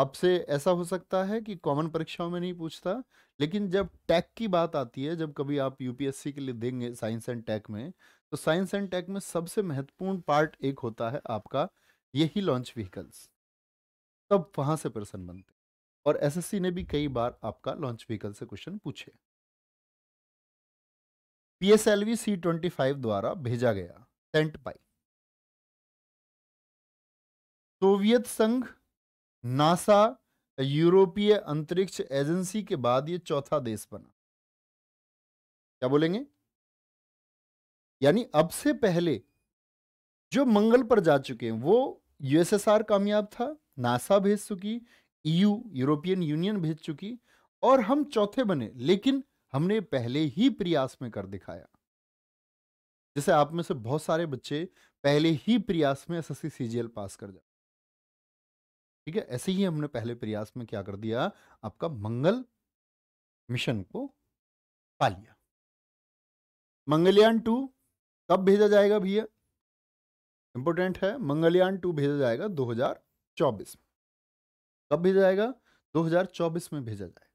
आपसे ऐसा हो सकता है कि कॉमन परीक्षाओं में नहीं पूछता लेकिन जब टैक की बात आती है जब कभी आप यूपीएससी के लिए देंगे साइंस एंड टैक में तो साइंस एंड टैक में सबसे महत्वपूर्ण पार्ट एक होता है आपका यही लॉन्च व्हीकल्स तब वहां से प्रश्न बनते और एसएससी ने भी कई बार आपका लॉन्च व्हीकल से क्वेश्चन पूछे पीएसएलवी सी ट्वेंटी फाइव द्वारा भेजा गया सेंट पाई सोवियत संघ नासा यूरोपीय अंतरिक्ष एजेंसी के बाद ये चौथा देश बना क्या बोलेंगे यानी अब से पहले जो मंगल पर जा चुके हैं वो यूएसएसआर कामयाब था नासा भेज चुकी ईयू यूरोपियन यूनियन भेज चुकी और हम चौथे बने लेकिन हमने पहले ही प्रयास में कर दिखाया जैसे आप में से बहुत सारे बच्चे पहले ही प्रयास में एस एस पास कर जाते ठीक है ऐसे ही हमने पहले प्रयास में क्या कर दिया आपका मंगल मिशन को पा लिया मंगलयान टू कब भेजा जाएगा भैया इंपोर्टेंट है मंगलयान टू भेजा जाएगा 2024 में कब भेजा जाएगा 2024 में भेजा जाएगा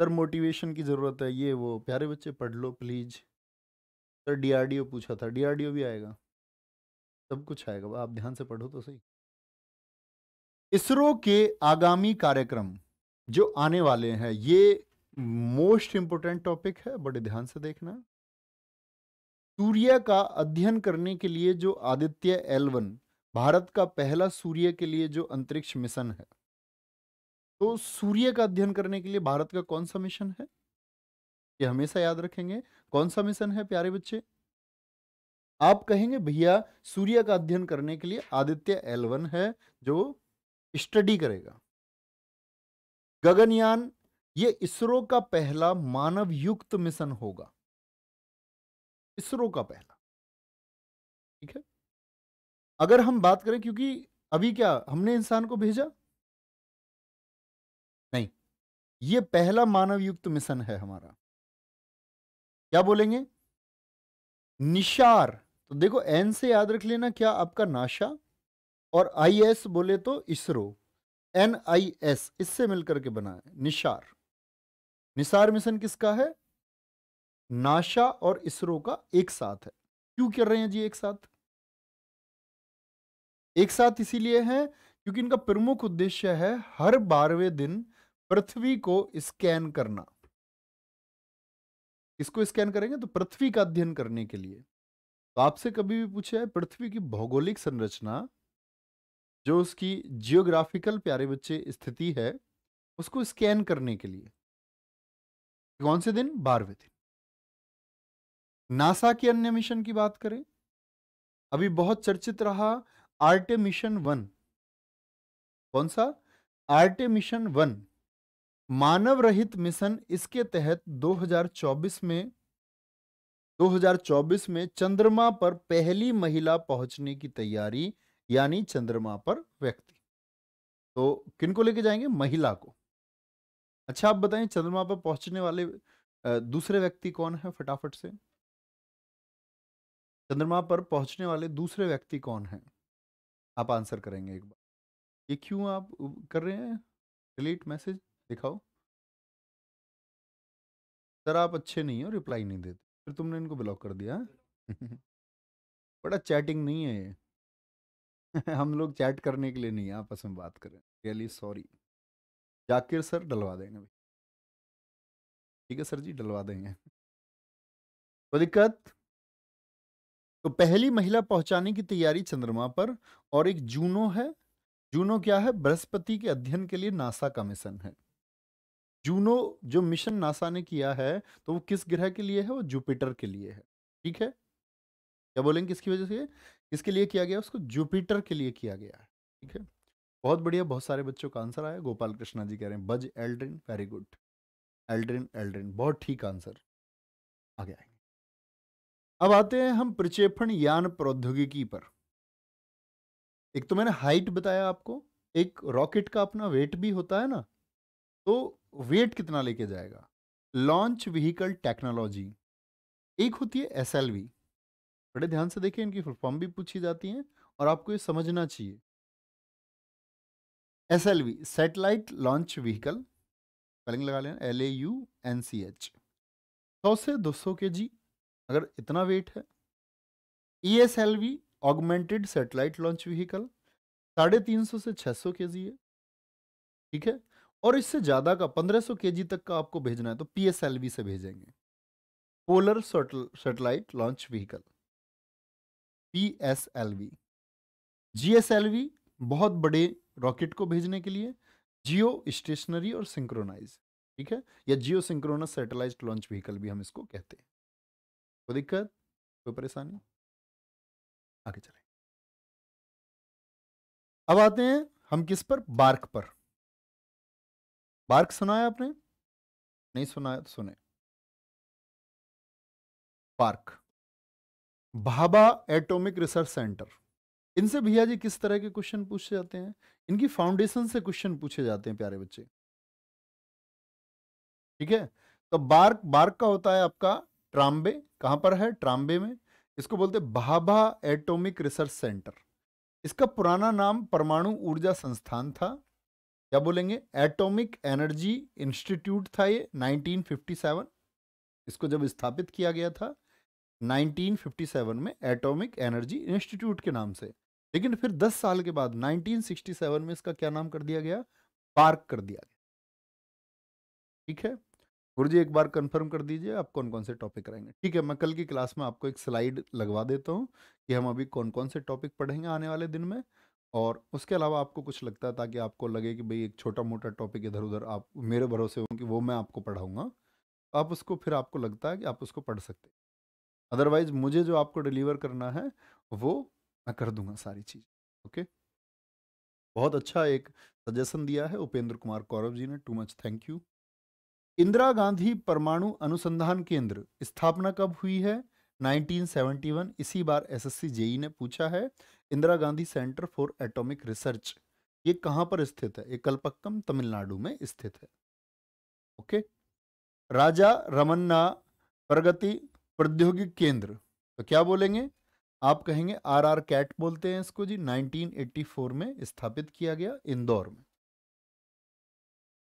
सर मोटिवेशन की ज़रूरत है ये वो प्यारे बच्चे पढ़ लो प्लीज़ सर डीआरडीओ पूछा था डीआरडीओ भी आएगा सब कुछ आएगा आप ध्यान से पढ़ो तो सही इसरो के आगामी कार्यक्रम जो आने वाले हैं ये मोस्ट इंपोर्टेंट टॉपिक है बड़े ध्यान से देखना सूर्य का अध्ययन करने के लिए जो आदित्य एलवन भारत का पहला सूर्य के लिए जो अंतरिक्ष मिशन है तो सूर्य का अध्ययन करने के लिए भारत का कौन सा मिशन है ये हमेशा याद रखेंगे कौन सा मिशन है प्यारे बच्चे आप कहेंगे भैया सूर्य का अध्ययन करने के लिए आदित्य एलवन है जो स्टडी करेगा गगनयान ये इसरो का पहला मानव युक्त मिशन होगा इसरो का पहला ठीक है अगर हम बात करें क्योंकि अभी क्या हमने इंसान को भेजा नहीं ये पहला मानव युक्त मिशन है हमारा क्या बोलेंगे निशार तो देखो एन से याद रख लेना क्या आपका नाशा और आईएएस बोले तो इसरो एन आई एस इससे मिलकर के बना है निशार निशार मिशन किसका है नाशा और इसरो का एक साथ है क्यों कर रहे हैं जी एक साथ एक साथ इसीलिए है क्योंकि इनका प्रमुख उद्देश्य है हर बारहवें दिन पृथ्वी को स्कैन करना इसको स्कैन करेंगे तो पृथ्वी का अध्ययन करने के लिए तो आपसे कभी भी पूछा है पृथ्वी की भौगोलिक संरचना जो उसकी जियोग्राफिकल प्यारे बच्चे स्थिति है उसको स्कैन करने के लिए कौन से दिन बारहवें दिन नासा के अन्य मिशन की बात करें अभी बहुत चर्चित रहा आर्टे मिशन वन कौन सा आर्टे मिशन वन मानव रहित मिशन इसके तहत 2024 में 2024 में चंद्रमा पर पहली महिला पहुंचने की तैयारी यानी चंद्रमा पर व्यक्ति तो किन को लेके जाएंगे महिला को अच्छा आप बताएं चंद्रमा पर पहुंचने वाले दूसरे व्यक्ति कौन है फटाफट से चंद्रमा पर पहुंचने वाले दूसरे व्यक्ति कौन है आप आंसर करेंगे एक बार ये क्यों आप कर रहे हैं डिलीट मैसेज दिखाओ सर आप अच्छे नहीं हो रिप्लाई नहीं देते फिर तुमने इनको ब्लॉक कर दिया बड़ा चैटिंग नहीं है ये हम लोग चैट करने के लिए नहीं आपस में बात करें रियली सॉरी जाकिर सर डलवा देंगे भाई ठीक है सर जी डलवा देंगे तो दिक्कत तो पहली महिला पहुंचाने की तैयारी चंद्रमा पर और एक जूनो है जूनो क्या है बृहस्पति के अध्ययन के लिए नासा का मिशन है जूनो जो मिशन नासा ने किया है तो वो किस ग्रह के लिए है वो जुपिटर के लिए है ठीक है क्या बोलेंगे किसकी वजह से किसके लिए किया गया उसको जुपिटर के लिए किया गया ठीक है बहुत बढ़िया बहुत सारे बच्चों का आंसर आया गोपाल कृष्णा जी कह रहे हैं Buzz Aldrin very good Aldrin Aldrin बहुत ठीक आंसर आ गया अब आते हैं हम प्रक्षेपण यान प्रौद्योगिकी पर एक तो मैंने हाइट बताया आपको एक रॉकेट का अपना वेट भी होता है ना तो वेट कितना लेके जाएगा लॉन्च व्हीकल टेक्नोलॉजी एक होती है एस एल वी बड़े ध्यान से देखिए इनकी फुल फॉर्म भी पूछी जाती है और आपको ये समझना चाहिए S L V satellite launch vehicle spelling लगा लेना L A U N C H सौ से दो सौ के जी अगर इतना वेट है A S L V augmented satellite launch vehicle साढ़े तीन सौ से छः सौ के जी है ठीक है और इससे ज़्यादा का पंद्रह सौ के जी तक का आपको भेजना है तो पी एस एल वी से भेजेंगे polar satellite launch vehicle P S L V G S L V बहुत बड़े रॉकेट को भेजने के लिए जियो स्टेशनरी और सिंक्रोनाइज ठीक है या geo synchronous satellite launch vehicle भी हम इसको कहते हैं कोई दिक्कत कोई परेशानी आगे चले अब आते हैं हम किस पर बार्क पर बार्क सुना है आपने नहीं सुना है तो सुने BARC Bhabha atomic research centre इनसे भैया जी किस तरह के क्वेश्चन पूछे जाते हैं इनकी फाउंडेशन से क्वेश्चन पूछे जाते हैं प्यारे बच्चे ठीक है तो बार्क बार्क का होता है आपका ट्राम्बे कहां पर है ट्राम्बे में इसको बोलते भाभा एटॉमिक रिसर्च सेंटर इसका पुराना नाम परमाणु ऊर्जा संस्थान था क्या बोलेंगे एटॉमिक एनर्जी इंस्टीट्यूट था ये 1957 इसको जब स्थापित किया गया था 1957 में एटॉमिक एनर्जी इंस्टीट्यूट के नाम से लेकिन फिर 10 साल के बाद 1967 में इसका क्या नाम कर दिया गया पार्क कर दिया गया ठीक है गुरु जी एक बार कंफर्म कर दीजिए आप कौन कौन से टॉपिक करेंगे ठीक है मैं कल की क्लास में आपको एक स्लाइड लगवा देता हूँ कि हम अभी कौन कौन से टॉपिक पढ़ेंगे आने वाले दिन में और उसके अलावा आपको कुछ लगता है ताकि आपको लगे कि भाई एक छोटा मोटा टॉपिक इधर उधर आप मेरे भरोसे हों कि वो मैं आपको पढ़ाऊँगा आप उसको फिर आपको लगता है कि आप उसको पढ़ सकते अदरवाइज मुझे जो आपको डिलीवर करना है वो मैं कर दूंगा सारी चीज़ ओके बहुत अच्छा एक सजेशन दिया है उपेंद्र कुमार कौरव जी ने too much thank you Indira Gandhi परमाणु अनुसंधान केंद्र स्थापना कब हुई है 1971 इसी बार एसएससी जेई e ने पूछा है Indira Gandhi centre for atomic research ये कहां पर स्थित है ये कलपक्कम तमिलनाडु में स्थित है ओके राजा रमन्ना प्रगति प्रौद्योगिक केंद्र तो क्या बोलेंगे आप कहेंगे आर आर कैट बोलते हैं इसको जी 1984 में स्थापित किया गया इंदौर में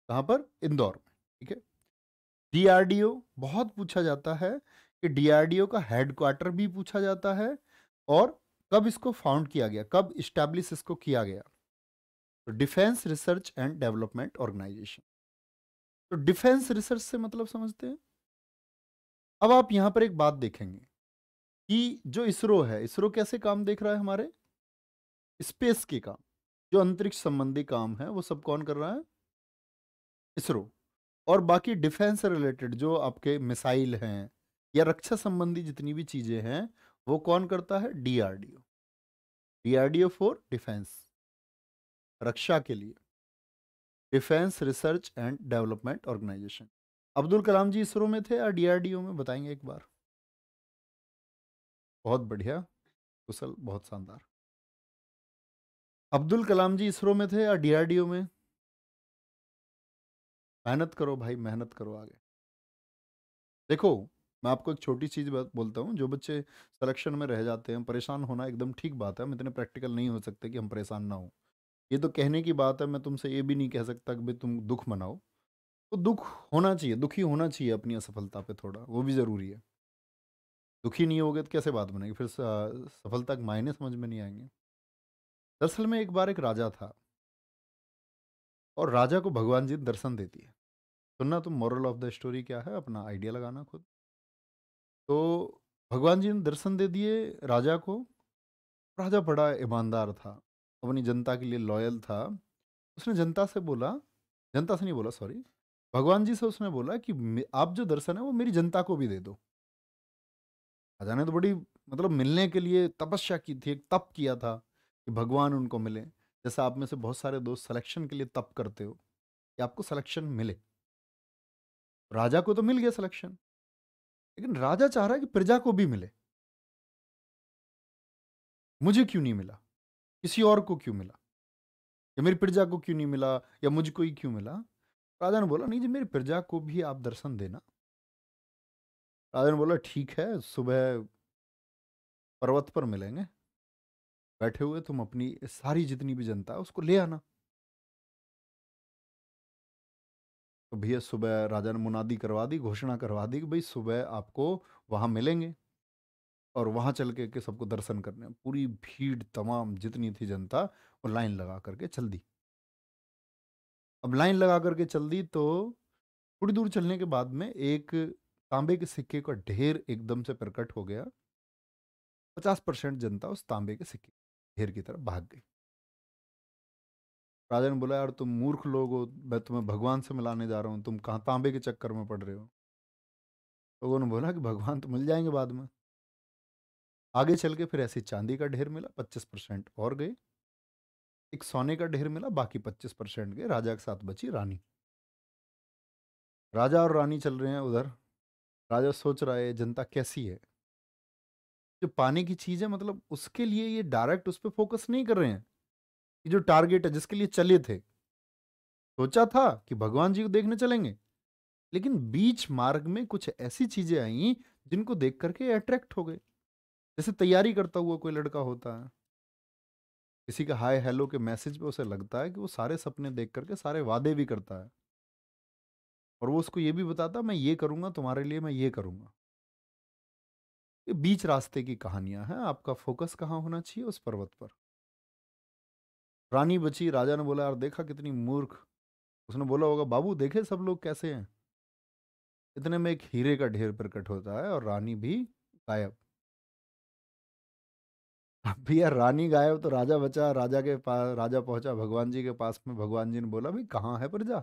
कहां पर इंदौर में ठीक है डीआरडीओ बहुत पूछा जाता है कि डीआरडीओ का हेडक्वार्टर भी पूछा जाता है और कब इसको फाउंड किया गया कब स्टैब्लिश इसको किया गया तो defence research and development organisation तो डिफेंस रिसर्च से मतलब समझते हैं अब आप यहां पर एक बात देखेंगे कि जो इसरो है इसरो कैसे काम देख रहा है हमारे स्पेस के काम जो अंतरिक्ष संबंधी काम है वो सब कौन कर रहा है इसरो और बाकी डिफेंस रिलेटेड जो आपके मिसाइल हैं या रक्षा संबंधी जितनी भी चीज़ें हैं वो कौन करता है डीआरडीओ डीआरडीओ फॉर डिफेंस रक्षा के लिए defence research and development organisation Abdul Kalam ji ISRO में थे या डीआरडीओ में बताएंगे एक बार बहुत बढ़िया कुशल बहुत शानदार अब्दुल कलाम जी इसरो में थे या डीआरडीओ में मेहनत करो भाई मेहनत करो आगे देखो मैं आपको एक छोटी चीज़ बोलता हूँ जो बच्चे सिलेक्शन में रह जाते हैं परेशान होना एकदम ठीक बात है हम इतने प्रैक्टिकल नहीं हो सकते कि हम परेशान ना हो ये तो कहने की बात है मैं तुमसे ये भी नहीं कह सकता कि भाई तुम दुख मनाओ तो दुख होना चाहिए दुखी होना चाहिए अपनी असफलता पे थोड़ा वो भी ज़रूरी है दुखी नहीं होगे तो कैसे बात बनेगी फिर सफलता के मायने समझ में नहीं आएंगे दरअसल में एक बार एक राजा था और राजा को भगवान जी दर्शन देती है सुनना तो मॉरल ऑफ द स्टोरी क्या है अपना आइडिया लगाना खुद तो भगवान जी ने दर्शन दे दिए राजा को राजा बड़ा ईमानदार था अपनी जनता के लिए लॉयल था उसने जनता से बोला जनता से नहीं बोला सॉरी भगवान जी से उसने बोला कि आप जो दर्शन है वो मेरी जनता को भी दे दो राजा ने तो बड़ी मतलब मिलने के लिए तपस्या की थी एक तप किया था कि भगवान उनको मिले जैसा आप में से बहुत सारे दोस्त सिलेक्शन के लिए तप करते हो कि आपको सिलेक्शन मिले राजा को तो मिल गया सिलेक्शन लेकिन राजा चाह रहा है कि प्रजा को भी मिले मुझे क्यों नहीं मिला किसी और को क्यों मिला या मेरी प्रजा को क्यों नहीं मिला या मुझको ही क्यों मिला राजा ने बोला नहीं जी मेरी प्रजा को भी आप दर्शन देना राजा ने बोला ठीक है सुबह पर्वत पर मिलेंगे बैठे हुए तुम अपनी सारी जितनी भी जनता है उसको ले आना तो भैया सुबह राजा ने मुनादी करवा दी घोषणा करवा दी कि भाई सुबह आपको वहां मिलेंगे और वहां चल के, के सबको दर्शन करने पूरी भीड़ तमाम जितनी थी जनता वो लाइन लगा करके चल दी अब लाइन लगा करके चल दी तो थोड़ी दूर चलने के बाद में एक तांबे के सिक्के का ढेर एकदम से प्रकट हो गया पचास परसेंट जनता उस तांबे के सिक्के ढेर की तरफ भाग गई राजा ने बोला यार तुम मूर्ख लोग हो मैं तुम्हें भगवान से मिलाने जा रहा हूँ तुम कहाँ तांबे के चक्कर में पड़ रहे हो लोगों ने बोला कि भगवान तो मिल जाएंगे बाद में आगे चल के फिर ऐसे चांदी का ढेर मिला पच्चीस परसेंट और गए एक सोने का ढेर मिला बाकी पच्चीस परसेंट गए राजा के साथ बची रानी राजा और रानी चल रहे हैं उधर राजा सोच रहा है जनता कैसी है जो पाने की चीज़ है मतलब उसके लिए ये डायरेक्ट उस पर फोकस नहीं कर रहे हैं ये जो टारगेट है जिसके लिए चले थे सोचा था कि भगवान जी को देखने चलेंगे लेकिन बीच मार्ग में कुछ ऐसी चीज़ें आई जिनको देख करके अट्रैक्ट हो गए जैसे तैयारी करता हुआ कोई लड़का होता है किसी के हाय हेलो के मैसेज पे उसे लगता है कि वो सारे सपने देख करके सारे वादे भी करता है और वो उसको ये भी बताता मैं ये करूँगा तुम्हारे लिए मैं ये करूँगा ये बीच रास्ते की कहानियां हैं आपका फोकस कहाँ होना चाहिए उस पर्वत पर रानी बची राजा ने बोला यार देखा कितनी मूर्ख उसने बोला होगा बाबू देखे सब लोग कैसे हैं इतने में एक हीरे का ढेर प्रकट होता है और रानी भी गायब अब भैया रानी गायब तो राजा बचा राजा के पास राजा पहुंचा भगवान जी के पास में भगवान जी ने बोला भाई कहाँ है प्रजा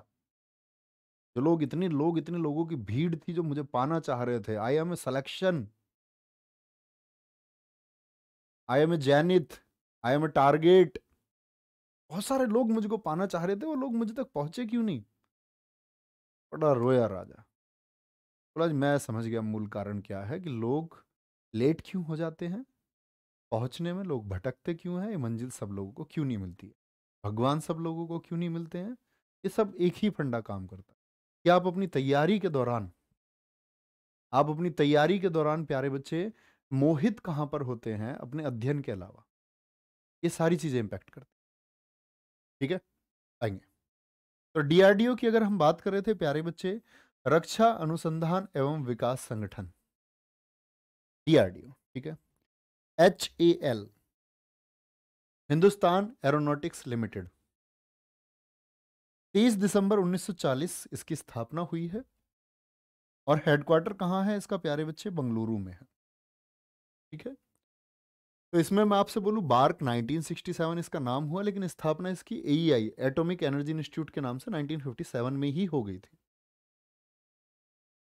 जो लोग इतने लोग इतने लोगों की भीड़ थी जो मुझे पाना चाह रहे थे I M A selection I M A जैनित आई एम ए टारगेट बहुत सारे लोग मुझको पाना चाह रहे थे वो लोग मुझे तक पहुंचे क्यों नहीं बड़ा रोया राजा बोला मैं समझ गया मूल कारण क्या है कि लोग लेट क्यों हो जाते हैं पहुंचने में लोग भटकते क्यों हैं ये मंजिल सब लोगों को क्यों नहीं मिलती है भगवान सब लोगों को क्यों नहीं मिलते हैं ये सब एक ही फंडा काम करता है कि आप अपनी तैयारी के दौरान आप अपनी तैयारी के दौरान प्यारे बच्चे मोहित कहाँ पर होते हैं अपने अध्ययन के अलावा ये सारी चीज़ें इम्पैक्ट करती ठीक है आइए तो डीआरडीओ की अगर हम बात कर रहे थे प्यारे बच्चे रक्षा अनुसंधान एवं विकास संगठन डीआरडीओ ठीक है H A L Hindustan aeronautics limited 30 दिसंबर 1940 इसकी स्थापना हुई है और हेडक्वार्टर कहाँ है इसका प्यारे बच्चे बंगलुरु में है ठीक है तो इसमें मैं आपसे बोलूं बार्क 1967 इसका नाम हुआ लेकिन स्थापना इसकी ए एटॉमिक एनर्जी इंस्टीट्यूट के नाम से 1957 में ही हो गई थी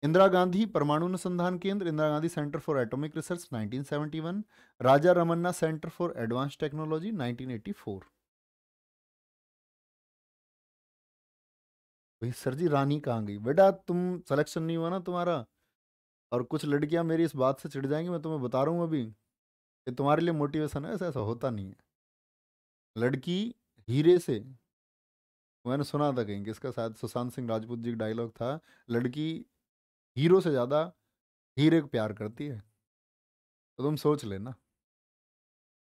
इंदिरा गांधी परमाणु अनुसंधान केंद्र Indira Gandhi centre for atomic research 1971 Raja Ramanna centre for advance technology 1984 भाई सर जी रानी कहाँ गई बेटा तुम सिलेक्शन नहीं हुआ ना तुम्हारा और कुछ लड़कियां मेरी इस बात से चिढ़ जाएंगी मैं तुम्हें बता रहा हूँ अभी कि तुम्हारे लिए मोटिवेशन है ऐसा ऐसा होता नहीं है लड़की हीरे से मैंने सुना था कहीं किसका इसका शायद सुशांत सिंह राजपूत जी का डायलॉग था लड़की हीरो से ज़्यादा हीरे को प्यार करती है तो तुम सोच लेना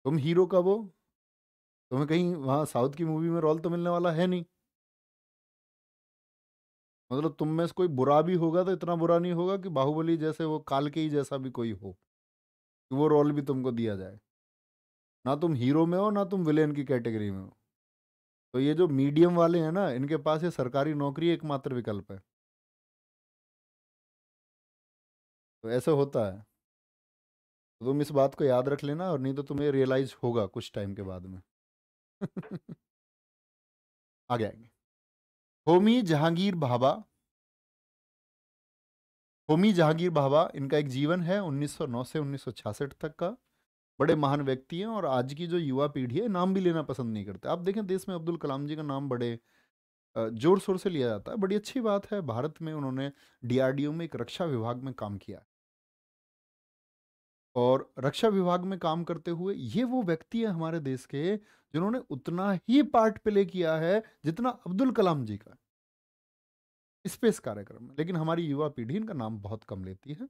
तुम हीरो कब हो तुम्हें कहीं वहाँ साउथ की मूवी में रोल तो मिलने वाला है नहीं मतलब तुम में से कोई बुरा भी होगा तो इतना बुरा नहीं होगा कि बाहुबली जैसे वो काल के ही जैसा भी कोई हो कि वो रोल भी तुमको दिया जाए ना तुम हीरो में हो ना तुम विलेन की कैटेगरी में हो तो ये जो मीडियम वाले हैं ना इनके पास ये सरकारी नौकरी एकमात्र विकल्प है तो ऐसा होता है तो तुम इस बात को याद रख लेना और नहीं तो तुम्हें रियलाइज होगा कुछ टाइम के बाद में आगे आएंगे होमी जहांगीर भाभा होमी जहांगीर भाभा इनका एक जीवन है 1909 से 1966 तक का बड़े महान व्यक्ति हैं और आज की जो युवा पीढ़ी है नाम भी लेना पसंद नहीं करते आप देखें देश में अब्दुल कलाम जी का नाम बड़े जोर शोर से लिया जाता है बड़ी अच्छी बात है भारत में उन्होंने डीआरडीओ में एक रक्षा विभाग में काम किया और रक्षा विभाग में काम करते हुए ये वो व्यक्ति है हमारे देश के जिन्होंने उतना ही पार्ट प्ले किया है जितना अब्दुल कलाम जी का स्पेस कार्यक्रम में लेकिन हमारी युवा पीढ़ी इनका नाम बहुत कम लेती है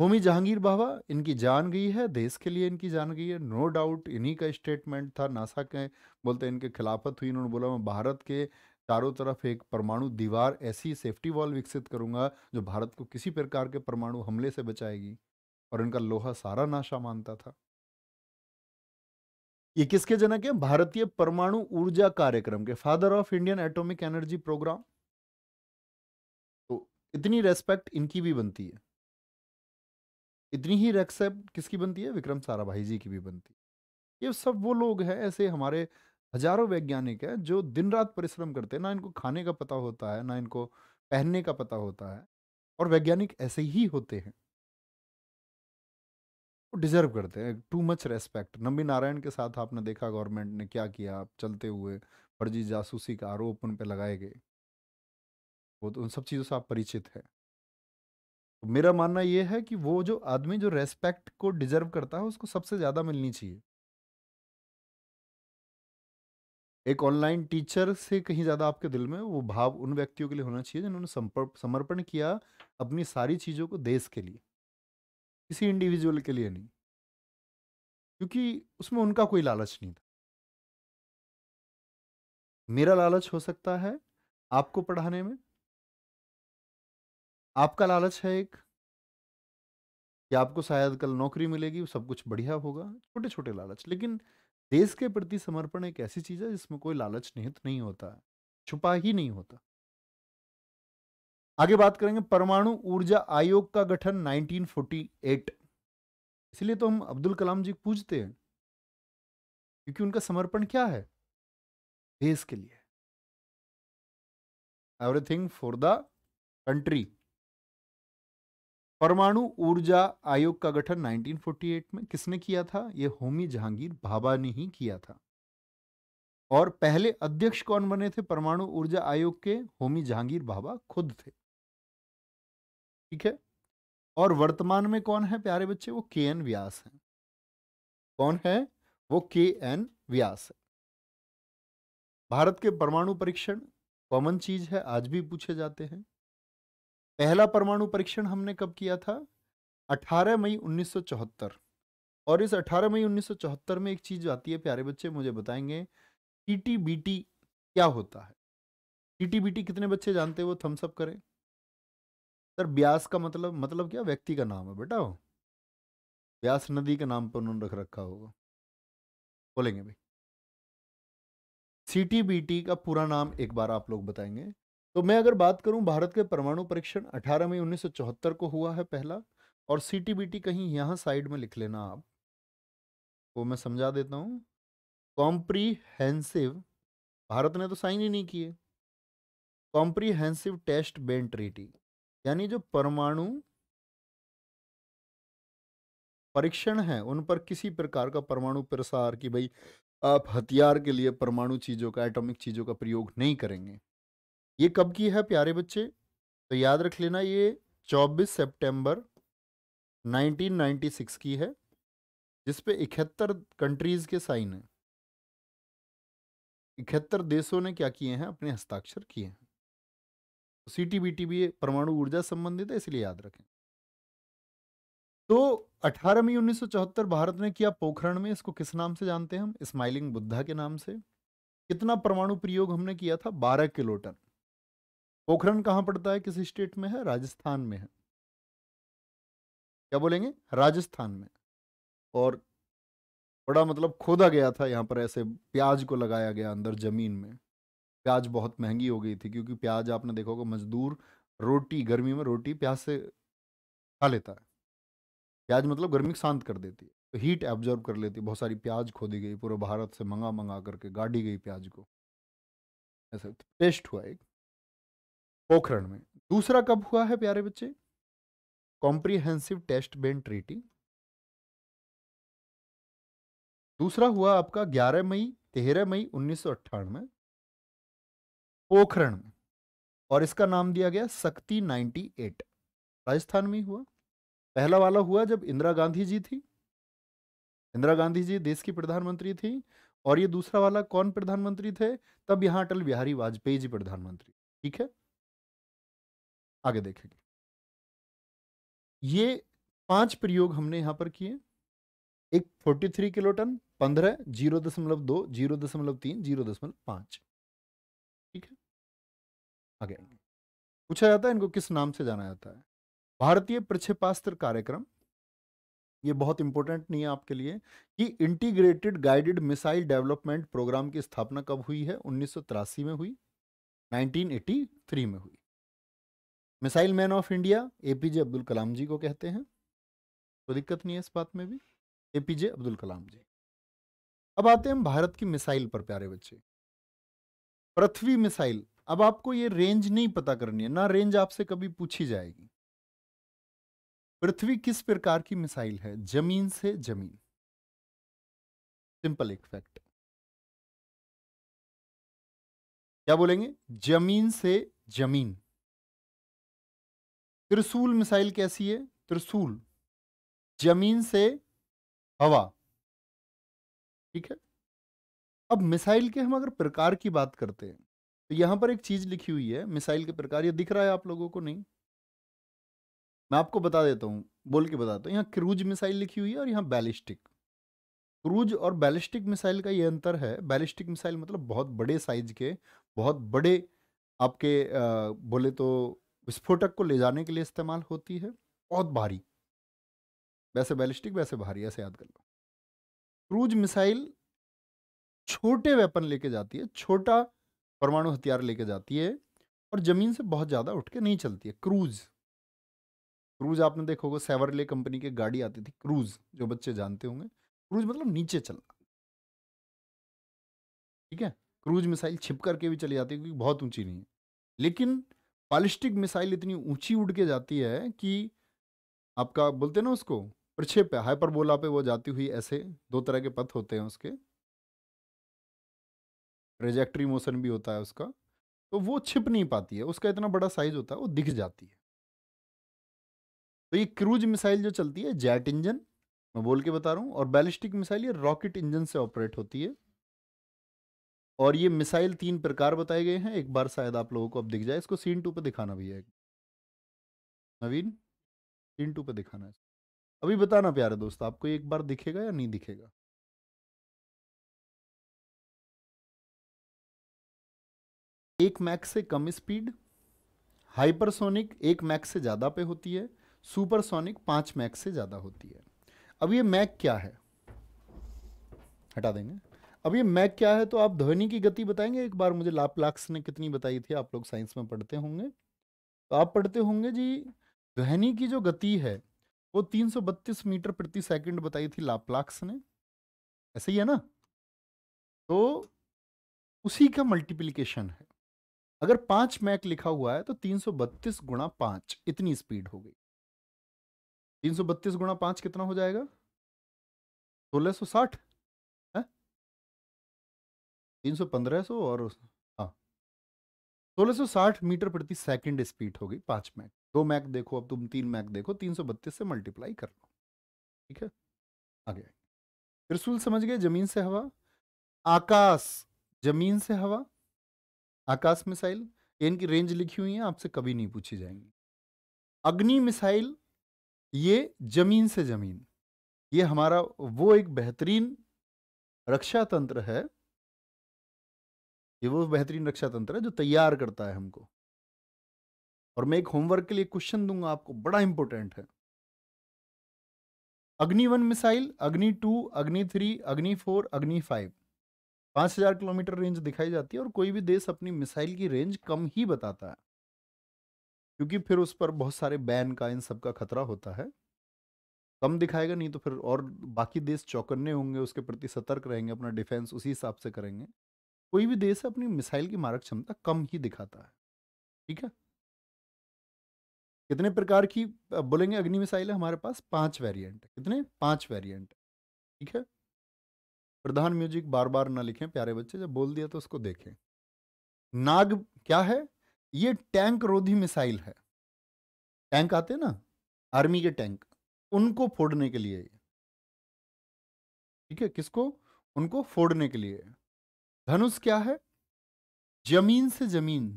होमी जहांगीर बाबा इनकी जान गई है देश के लिए इनकी जान गई है नो डाउट इन्हीं का स्टेटमेंट था नासा के बोलते इनके खिलाफत हुई इन्होंने बोला मैं भारत के चारों तरफ एक परमाणु दीवार ऐसी सेफ्टी वॉल विकसित करूंगा जो भारत को किसी प्रकार के परमाणु हमले से बचाएगी और इनका लोहा सारा नाशा मानता था ये किसके जनक है भारतीय परमाणु ऊर्जा कार्यक्रम के father of Indian atomic energy programme तो इतनी रेस्पेक्ट इनकी भी बनती है इतनी ही रेस्पेक्ट किसकी बनती है विक्रम साराभाई जी की भी बनती है ये सब वो लोग हैं ऐसे हमारे हजारों वैज्ञानिक हैं जो दिन रात परिश्रम करते हैं ना इनको खाने का पता होता है ना इनको पहनने का पता होता है और वैज्ञानिक ऐसे ही होते हैं डिजर्व करते हैं too much respect Nambi Narayan के साथ आपने देखा गवर्नमेंट ने क्या किया आप चलते हुए फर्जी जासूसी का आरोप उन पर लगाए गए वो तो उन सब चीज़ों से आप परिचित हैं तो मेरा मानना यह है कि वो जो आदमी जो रेस्पेक्ट को डिजर्व करता है उसको सबसे ज़्यादा मिलनी चाहिए एक ऑनलाइन टीचर से कहीं ज़्यादा आपके दिल में वो भाव उन व्यक्तियों के लिए होना चाहिए जिन्होंने समर्पण किया अपनी सारी चीज़ों को देश के लिए किसी इंडिविजुअल के लिए नहीं क्योंकि उसमें उनका कोई लालच नहीं था मेरा लालच हो सकता है आपको पढ़ाने में आपका लालच है एक कि आपको शायद कल नौकरी मिलेगी सब कुछ बढ़िया होगा छोटे छोटे लालच लेकिन देश के प्रति समर्पण एक ऐसी चीज़ है जिसमें कोई लालच निहित नहीं होता छुपा ही नहीं होता आगे बात करेंगे परमाणु ऊर्जा आयोग का गठन 1948 इसलिए तो हम अब्दुल कलाम जी पूछते हैं क्योंकि उनका समर्पण क्या है देश के लिए एवरीथिंग फॉर द कंट्री परमाणु ऊर्जा आयोग का गठन 1948 में किसने किया था यह होमी जहांगीर भाभा ने ही किया था और पहले अध्यक्ष कौन बने थे परमाणु ऊर्जा आयोग के होमी जहांगीर भाभा खुद थे ठीक है और वर्तमान में कौन है प्यारे बच्चे वो के एन व्यास है कौन है वो के एन व्यास है भारत के परमाणु परीक्षण कॉमन चीज है आज भी पूछे जाते हैं पहला परमाणु परीक्षण हमने कब किया था 18 मई 1974 और इस 18 मई 1974 में एक चीज आती है प्यारे बच्चे मुझे बताएंगे टी क्या होता है टी कितने बच्चे जानते हैं वो थम्सअप करें सर ब्यास का मतलब मतलब क्या व्यक्ति का नाम है बेटा ब्यास नदी के नाम पर उन्होंने रख रखा होगा बोलेंगे भाई सीटीबीटी का पूरा नाम एक बार आप लोग बताएंगे तो मैं अगर बात करूं भारत के परमाणु परीक्षण 18 मई 1974 को हुआ है पहला और सीटीबीटी कहीं यहां साइड में लिख लेना आप वो मैं समझा देता हूं कॉम्प्रीहेंसिव भारत ने तो साइन ही नहीं किए कॉम्प्रीहेंसिव टेस्ट बेन ट्रीटी यानी जो परमाणु परीक्षण है उन पर किसी प्रकार का परमाणु प्रसार कि भाई आप हथियार के लिए परमाणु चीज़ों का एटॉमिक चीज़ों का प्रयोग नहीं करेंगे ये कब की है प्यारे बच्चे तो याद रख लेना ये 24 सितंबर 1996 की है जिसपे इकहत्तर कंट्रीज़ के साइन है इकहत्तर देशों ने क्या किए हैं अपने हस्ताक्षर किए हैं सी टी बी टी भी परमाणु ऊर्जा संबंधित है इसलिए याद रखें तो 18 मई 1974 भारत ने किया पोखरण में इसको किस नाम से जानते हैं हम स्माइलिंग बुद्धा के नाम से कितना परमाणु प्रयोग हमने किया था 12 किलो टन पोखरण कहाँ पड़ता है किस स्टेट में है राजस्थान में है क्या बोलेंगे राजस्थान में और बड़ा मतलब खोदा गया था यहाँ पर ऐसे प्याज को लगाया गया अंदर जमीन में प्याज बहुत महंगी हो गई थी क्योंकि प्याज आपने देखा होगा मजदूर रोटी गर्मी में रोटी प्याज से खा लेता है प्याज मतलब गर्मी शांत कर देती है तो हीट एब्जॉर्ब कर लेती है बहुत सारी प्याज खोदी गई पूरे भारत से मंगा मंगा करके गाड़ी गई प्याज को ऐसा टेस्ट तो हुआ एक पोखरण में दूसरा कब हुआ है प्यारे बच्चे कॉम्प्रीहेंसिव टेस्ट बेन ट्रीटी दूसरा हुआ आपका 11 मई तेरह मई उन्नीस पोखरण में और इसका नाम दिया गया शक्ति 98 राजस्थान में हुआ पहला वाला हुआ जब इंदिरा गांधी जी थी इंदिरा गांधी जी देश की प्रधानमंत्री थी और ये दूसरा वाला कौन प्रधानमंत्री थे तब यहां अटल बिहारी वाजपेयी जी प्रधानमंत्री ठीक है आगे देखेंगे ये पांच प्रयोग हमने यहां पर किए एक 43 किलो टन पंद्रह जीरो दशमलव दो जीरो दशमलव तीन जीरो दशमलव पांच आगे पूछा जाता है इनको किस नाम से जाना जाता है भारतीय प्रक्षेपास्त्र कार्यक्रम ये बहुत इंपॉर्टेंट नहीं है आपके लिए कि integrated guided missile development programme की स्थापना कब हुई है उन्नीस में हुई 1983 में हुई missile man of India APJ Abdul Kalam ji को कहते हैं तो दिक्कत नहीं है इस बात में भी एपीजे अब्दुल कलाम जी अब आते हैं हम भारत की मिसाइल पर प्यारे बच्चे पृथ्वी मिसाइल अब आपको ये रेंज नहीं पता करनी है ना रेंज आपसे कभी पूछी जाएगी पृथ्वी किस प्रकार की मिसाइल है जमीन से जमीन सिंपल एक फैक्ट क्या बोलेंगे जमीन से जमीन त्रिशूल मिसाइल कैसी है त्रिशूल जमीन से हवा ठीक है अब मिसाइल के हम अगर प्रकार की बात करते हैं तो यहां पर एक चीज़ लिखी हुई है मिसाइल के प्रकार ये दिख रहा है आप लोगों को नहीं मैं आपको बता देता हूं बोल के बताता हूं यहाँ क्रूज मिसाइल लिखी हुई है और यहाँ बैलिस्टिक क्रूज और बैलिस्टिक मिसाइल का ये अंतर है बैलिस्टिक मिसाइल मतलब बहुत बड़े साइज के बहुत बड़े आपके बोले तो विस्फोटक को ले जाने के लिए इस्तेमाल होती है बहुत भारी वैसे बैलिस्टिक वैसे भारी ऐसे याद कर लो क्रूज मिसाइल छोटे वेपन लेके जाती है छोटा परमाणु हथियार लेके जाती है और ज़मीन से बहुत ज़्यादा उठ के नहीं चलती है क्रूज क्रूज आपने देखोगे सेवरले कंपनी की गाड़ी आती थी क्रूज जो बच्चे जानते होंगे क्रूज मतलब नीचे चलना ठीक है क्रूज मिसाइल छिप करके भी चली जाती है क्योंकि बहुत ऊंची नहीं है लेकिन पॉलिस्टिक मिसाइल इतनी ऊंची उड़ के जाती है कि आपका बोलते ना उसको प्रक्षेप है हाइपरबोला पे वो जाती हुई ऐसे दो तरह के पथ होते हैं उसके ट्रेजेक्ट्री मोशन भी होता है उसका तो वो छिप नहीं पाती है उसका इतना बड़ा साइज होता है वो दिख जाती है तो ये क्रूज मिसाइल जो चलती है जेट इंजन मैं बोल के बता रहा हूँ और बैलिस्टिक मिसाइल ये रॉकेट इंजन से ऑपरेट होती है और ये मिसाइल तीन प्रकार बताए गए हैं एक बार शायद आप लोगों को अब दिख जाए इसको सीन टू पे दिखाना भैया है नवीन सीन टू पे दिखाना है अभी बताना प्यारे दोस्त आपको एक बार दिखेगा या नहीं दिखेगा एक मैक से कम स्पीड हाइपरसोनिक एक मैक से ज़्यादा पे होती है सुपरसोनिक पाँच मैक से ज़्यादा होती है अब ये मैक क्या है हटा देंगे अब ये मैक क्या है तो आप ध्वनि की गति बताएंगे एक बार मुझे लापलाक्स ने कितनी बताई थी आप लोग साइंस में पढ़ते होंगे तो आप पढ़ते होंगे जी ध्वनि की जो गति है वो 332 मीटर प्रति सेकंड बताई थी लापलाक्स ने ऐसे ही है ना तो उसी का मल्टीप्लीकेशन है अगर पांच मैक लिखा हुआ है तो तीन सौ बत्तीस गुणा पांच इतनी स्पीड हो गई तीन सौ बत्तीस गुणा पांच कितना हो जाएगा सोलह सौ साठ है तीन सौ पंद्रह सौ और हाँ सोलह सौ साठ मीटर प्रति सेकंड स्पीड हो गई पांच मैक दो मैक देखो अब तुम तीन मैक देखो तीन सौ बत्तीस से मल्टीप्लाई कर लो ठीक है आगे त्रिशूल समझ गए जमीन से हवा आकाश जमीन से हवा आकाश मिसाइल इनकी रेंज लिखी हुई है आपसे कभी नहीं पूछी जाएंगी अग्नि मिसाइल ये जमीन से जमीन ये हमारा वो एक बेहतरीन रक्षा तंत्र है ये वो बेहतरीन रक्षा तंत्र है जो तैयार करता है हमको और मैं एक होमवर्क के लिए क्वेश्चन दूंगा आपको बड़ा इंपॉर्टेंट है Agni one missile Agni two Agni three Agni four Agni five पाँच हजार किलोमीटर रेंज दिखाई जाती है और कोई भी देश अपनी मिसाइल की रेंज कम ही बताता है क्योंकि फिर उस पर बहुत सारे बैन का इन सब का खतरा होता है कम दिखाएगा नहीं तो फिर और बाकी देश चौकन्ने होंगे उसके प्रति सतर्क रहेंगे अपना डिफेंस उसी हिसाब से करेंगे कोई भी देश अपनी मिसाइल की मारक क्षमता कम ही दिखाता है ठीक है कितने प्रकार की बोलेंगे अग्नि मिसाइल है हमारे पास पांच वेरिएंट कितने पांच वेरिएंट ठीक है प्रधान म्यूजिक बार बार ना लिखें प्यारे बच्चे जब बोल दिया तो उसको देखें नाग क्या है ये टैंक रोधी मिसाइल है टैंक आते ना आर्मी के टैंक उनको फोड़ने के लिए ठीक है किसको उनको फोड़ने के लिए धनुष क्या है जमीन से जमीन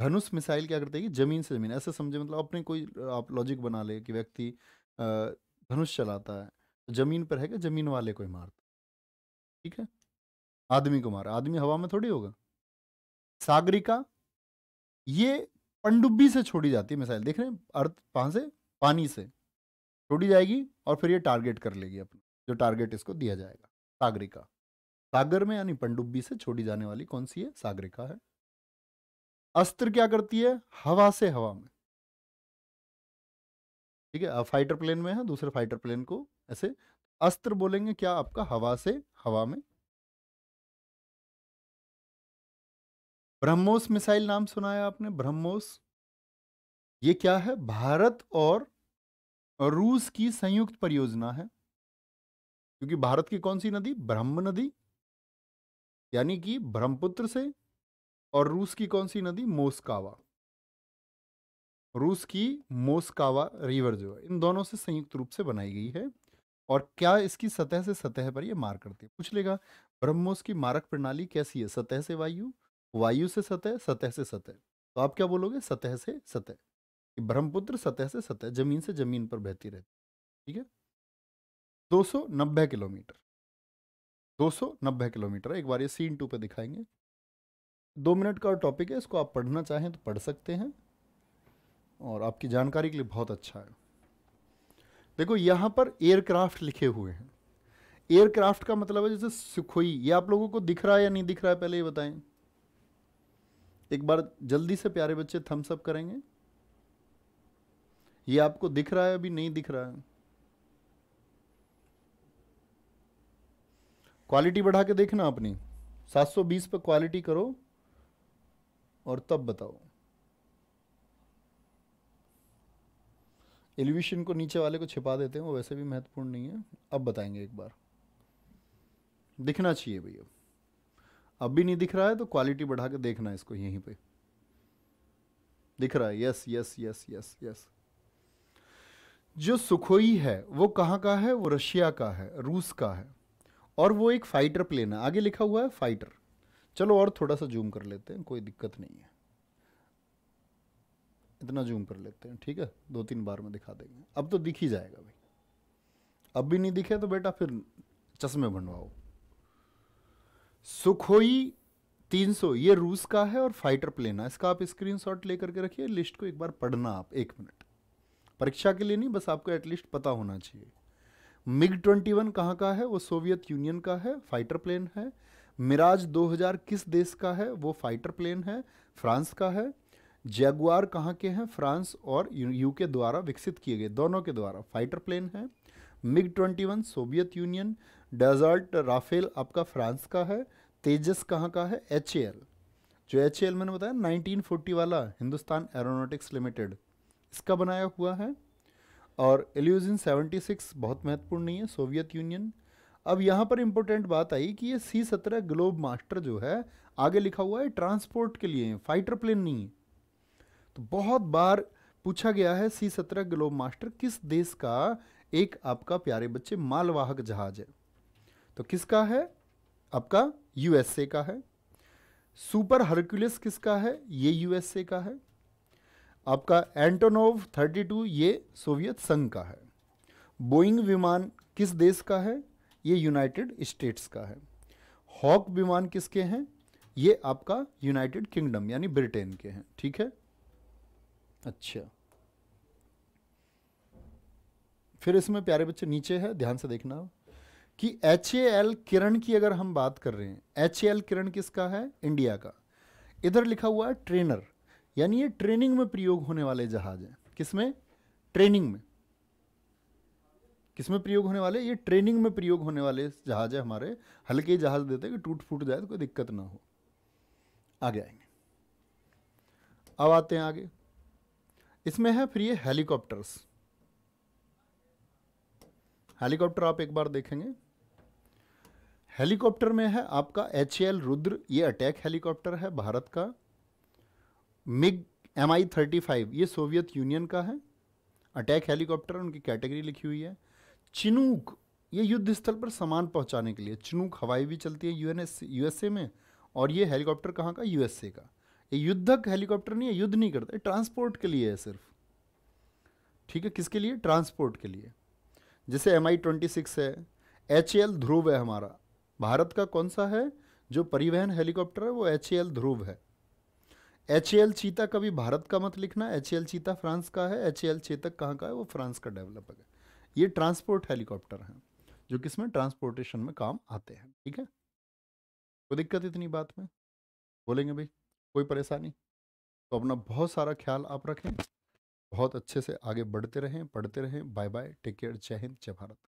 धनुष मिसाइल क्या करते हैं जमीन से जमीन ऐसे समझे मतलब अपने कोई आप लॉजिक बना ले कि व्यक्ति धनुष चलाता है जमीन पर है क्या जमीन वाले को ही मारता ठीक है आदमी को मारा आदमी हवा में थोड़ी होगा सागरिका ये पंडुब्बी से छोड़ी जाती है मिसाइल देख रहे हैं अर्थ वहाँ से पानी से छोड़ी जाएगी और फिर ये टारगेट कर लेगी अपना जो टारगेट इसको दिया जाएगा सागरिका सागर में यानी पंडुब्बी से छोड़ी जाने वाली कौन सी है सागरिका है अस्त्र क्या करती है हवा से हवा में ठीक है फाइटर प्लेन में है दूसरे फाइटर प्लेन को ऐसे अस्त्र बोलेंगे क्या आपका हवा से हवा में ब्रह्मोस मिसाइल नाम सुना है आपने ब्रह्मोस ये क्या है भारत और रूस की संयुक्त परियोजना है क्योंकि भारत की कौन सी नदी ब्रह्म नदी यानी कि ब्रह्मपुत्र से और रूस की कौन सी नदी मोस्कावा रूस की मोस्कावा रिवर जो है इन दोनों से संयुक्त रूप से बनाई गई है और क्या इसकी सतह से सतह पर ये मार करती है पूछ लेगा ब्रह्मोस की मारक प्रणाली कैसी है सतह से वायु वायु से सतह सतह से सतह तो आप क्या बोलोगे सतह से सतह कि ब्रह्मपुत्र सतह से सतह जमीन से जमीन पर बहती रहती ठीक है 290 किलोमीटर 290 किलोमीटर एक बार ये सीन टू पे दिखाएंगे दो मिनट का टॉपिक है इसको आप पढ़ना चाहें तो पढ़ सकते हैं और आपकी जानकारी के लिए बहुत अच्छा है देखो यहाँ पर एयरक्राफ्ट लिखे हुए हैं एयरक्राफ्ट का मतलब है जैसे सुखोई ये आप लोगों को दिख रहा है या नहीं दिख रहा है पहले ये बताएं एक बार जल्दी से प्यारे बच्चे थम्स अप करेंगे ये आपको दिख रहा है अभी नहीं दिख रहा है क्वालिटी बढ़ा के देखना अपनी 720 पे क्वालिटी करो और तब बताओ एलिवेशन को नीचे वाले को छिपा देते हैं वो वैसे भी महत्वपूर्ण नहीं है अब बताएंगे एक बार दिखना चाहिए भैया अब भी नहीं दिख रहा है तो क्वालिटी बढ़ा के देखना है इसको यहीं पे दिख रहा है yes yes yes yes yes जो सुखोई है वो कहाँ का है वो रशिया का है रूस का है और वो एक फाइटर प्लेन है आगे लिखा हुआ है फाइटर चलो और थोड़ा सा जूम कर लेते हैं कोई दिक्कत नहीं है इतना जूम कर लेते हैं ठीक है दो तीन बार में दिखा देंगे अब तो दिख ही जाएगा भाई अब भी नहीं दिखे तो बेटा फिर चश्मे बनवाओ सुखोई 300 ये रूस का है और फाइटर प्लेन है इसका आप स्क्रीनशॉट लेकर के रखिए लिस्ट को एक बार पढ़ना आप एक मिनट परीक्षा के लिए नहीं बस आपको एटलीस्ट पता होना चाहिए मिग 21 कहाँ का है वो सोवियत यूनियन का है फाइटर प्लेन है मिराज 2000 किस देश का है वो फाइटर प्लेन है फ्रांस का है जैगुआर कहाँ के हैं फ्रांस और यूके द्वारा विकसित किए गए दोनों के द्वारा फाइटर प्लेन है MiG twenty one Soviet Union desert Rafale आपका फ्रांस का है तेजस कहाँ का है एच जो एच मैंने बताया 1940 वाला हिंदुस्तान एरोनोटिक्स लिमिटेड इसका बनाया हुआ है और एल्यूजिन 76 बहुत महत्वपूर्ण नहीं है सोवियत यूनियन अब यहाँ पर इम्पोर्टेंट बात आई कि ये सी सत्रह ग्लोब मास्टर जो है आगे लिखा हुआ है ट्रांसपोर्ट के लिए फाइटर प्लेन नहीं है तो बहुत बार पूछा गया है सी सत्रह ग्लोब मास्टर किस देश का एक आपका प्यारे बच्चे मालवाहक जहाज है तो किसका है आपका यूएसए का है सुपर हरक्यूलिस किसका है ये यूएसए का है आपका एंटोनोव 32 ये सोवियत संघ का है बोइंग विमान किस देश का है ये यूनाइटेड स्टेट्स का है हॉक विमान किसके हैं ये आपका यूनाइटेड किंगडम यानी ब्रिटेन के हैं ठीक है अच्छा फिर इसमें प्यारे बच्चे नीचे है ध्यान से देखना कि एच ए एल किरण की अगर हम बात कर रहे हैं एच ए एल किरण किसका है इंडिया का इधर लिखा हुआ है ट्रेनर यानी ये ट्रेनिंग में प्रयोग होने वाले जहाज हैं किसमें ट्रेनिंग में किसमें प्रयोग होने वाले ये ट्रेनिंग में प्रयोग होने वाले जहाज है हमारे हल्के जहाज देते हैं कि टूट फूट जाए तो कोई दिक्कत ना हो आगे आएंगे अब आते हैं आगे इसमें है फिर ये हेलीकॉप्टर्स हेलीकॉप्टर आप एक बार देखेंगे हेलीकॉप्टर में है आपका एच एल रुद्र ये अटैक हेलीकॉप्टर है भारत का MiG M I thirty five ये सोवियत यूनियन का है अटैक हेलीकॉप्टर उनकी कैटेगरी लिखी हुई है चिनूक ये युद्ध स्थल पर सामान पहुंचाने के लिए चिनूक हवाई भी चलती है यूएनएस यूएसए में और ये हेलीकॉप्टर कहाँ का यूएसए का ये युद्धक हेलीकॉप्टर नहीं है युद्ध नहीं करता ट्रांसपोर्ट के लिए है सिर्फ ठीक है किसके लिए ट्रांसपोर्ट के लिए जैसे एम आई ट्वेंटी सिक्स है एच एल ध्रुव है हमारा भारत का कौन सा है जो परिवहन हेलीकॉप्टर है वो एच एल ध्रुव है एच एल चीता कभी भारत का मत लिखना एच एल चीता फ्रांस का है एच एल चेतक कहाँ का है वो फ्रांस का डेवलपर है ये ट्रांसपोर्ट हेलीकॉप्टर हैं जो किसमें ट्रांसपोर्टेशन में काम आते हैं ठीक है कोई दिक्कत इतनी बात में बोलेंगे भाई कोई परेशानी तो अपना बहुत सारा ख्याल आप रखें बहुत अच्छे से आगे बढ़ते रहें पढ़ते रहें बाय बाय टेक केयर जय हिंद जय भारत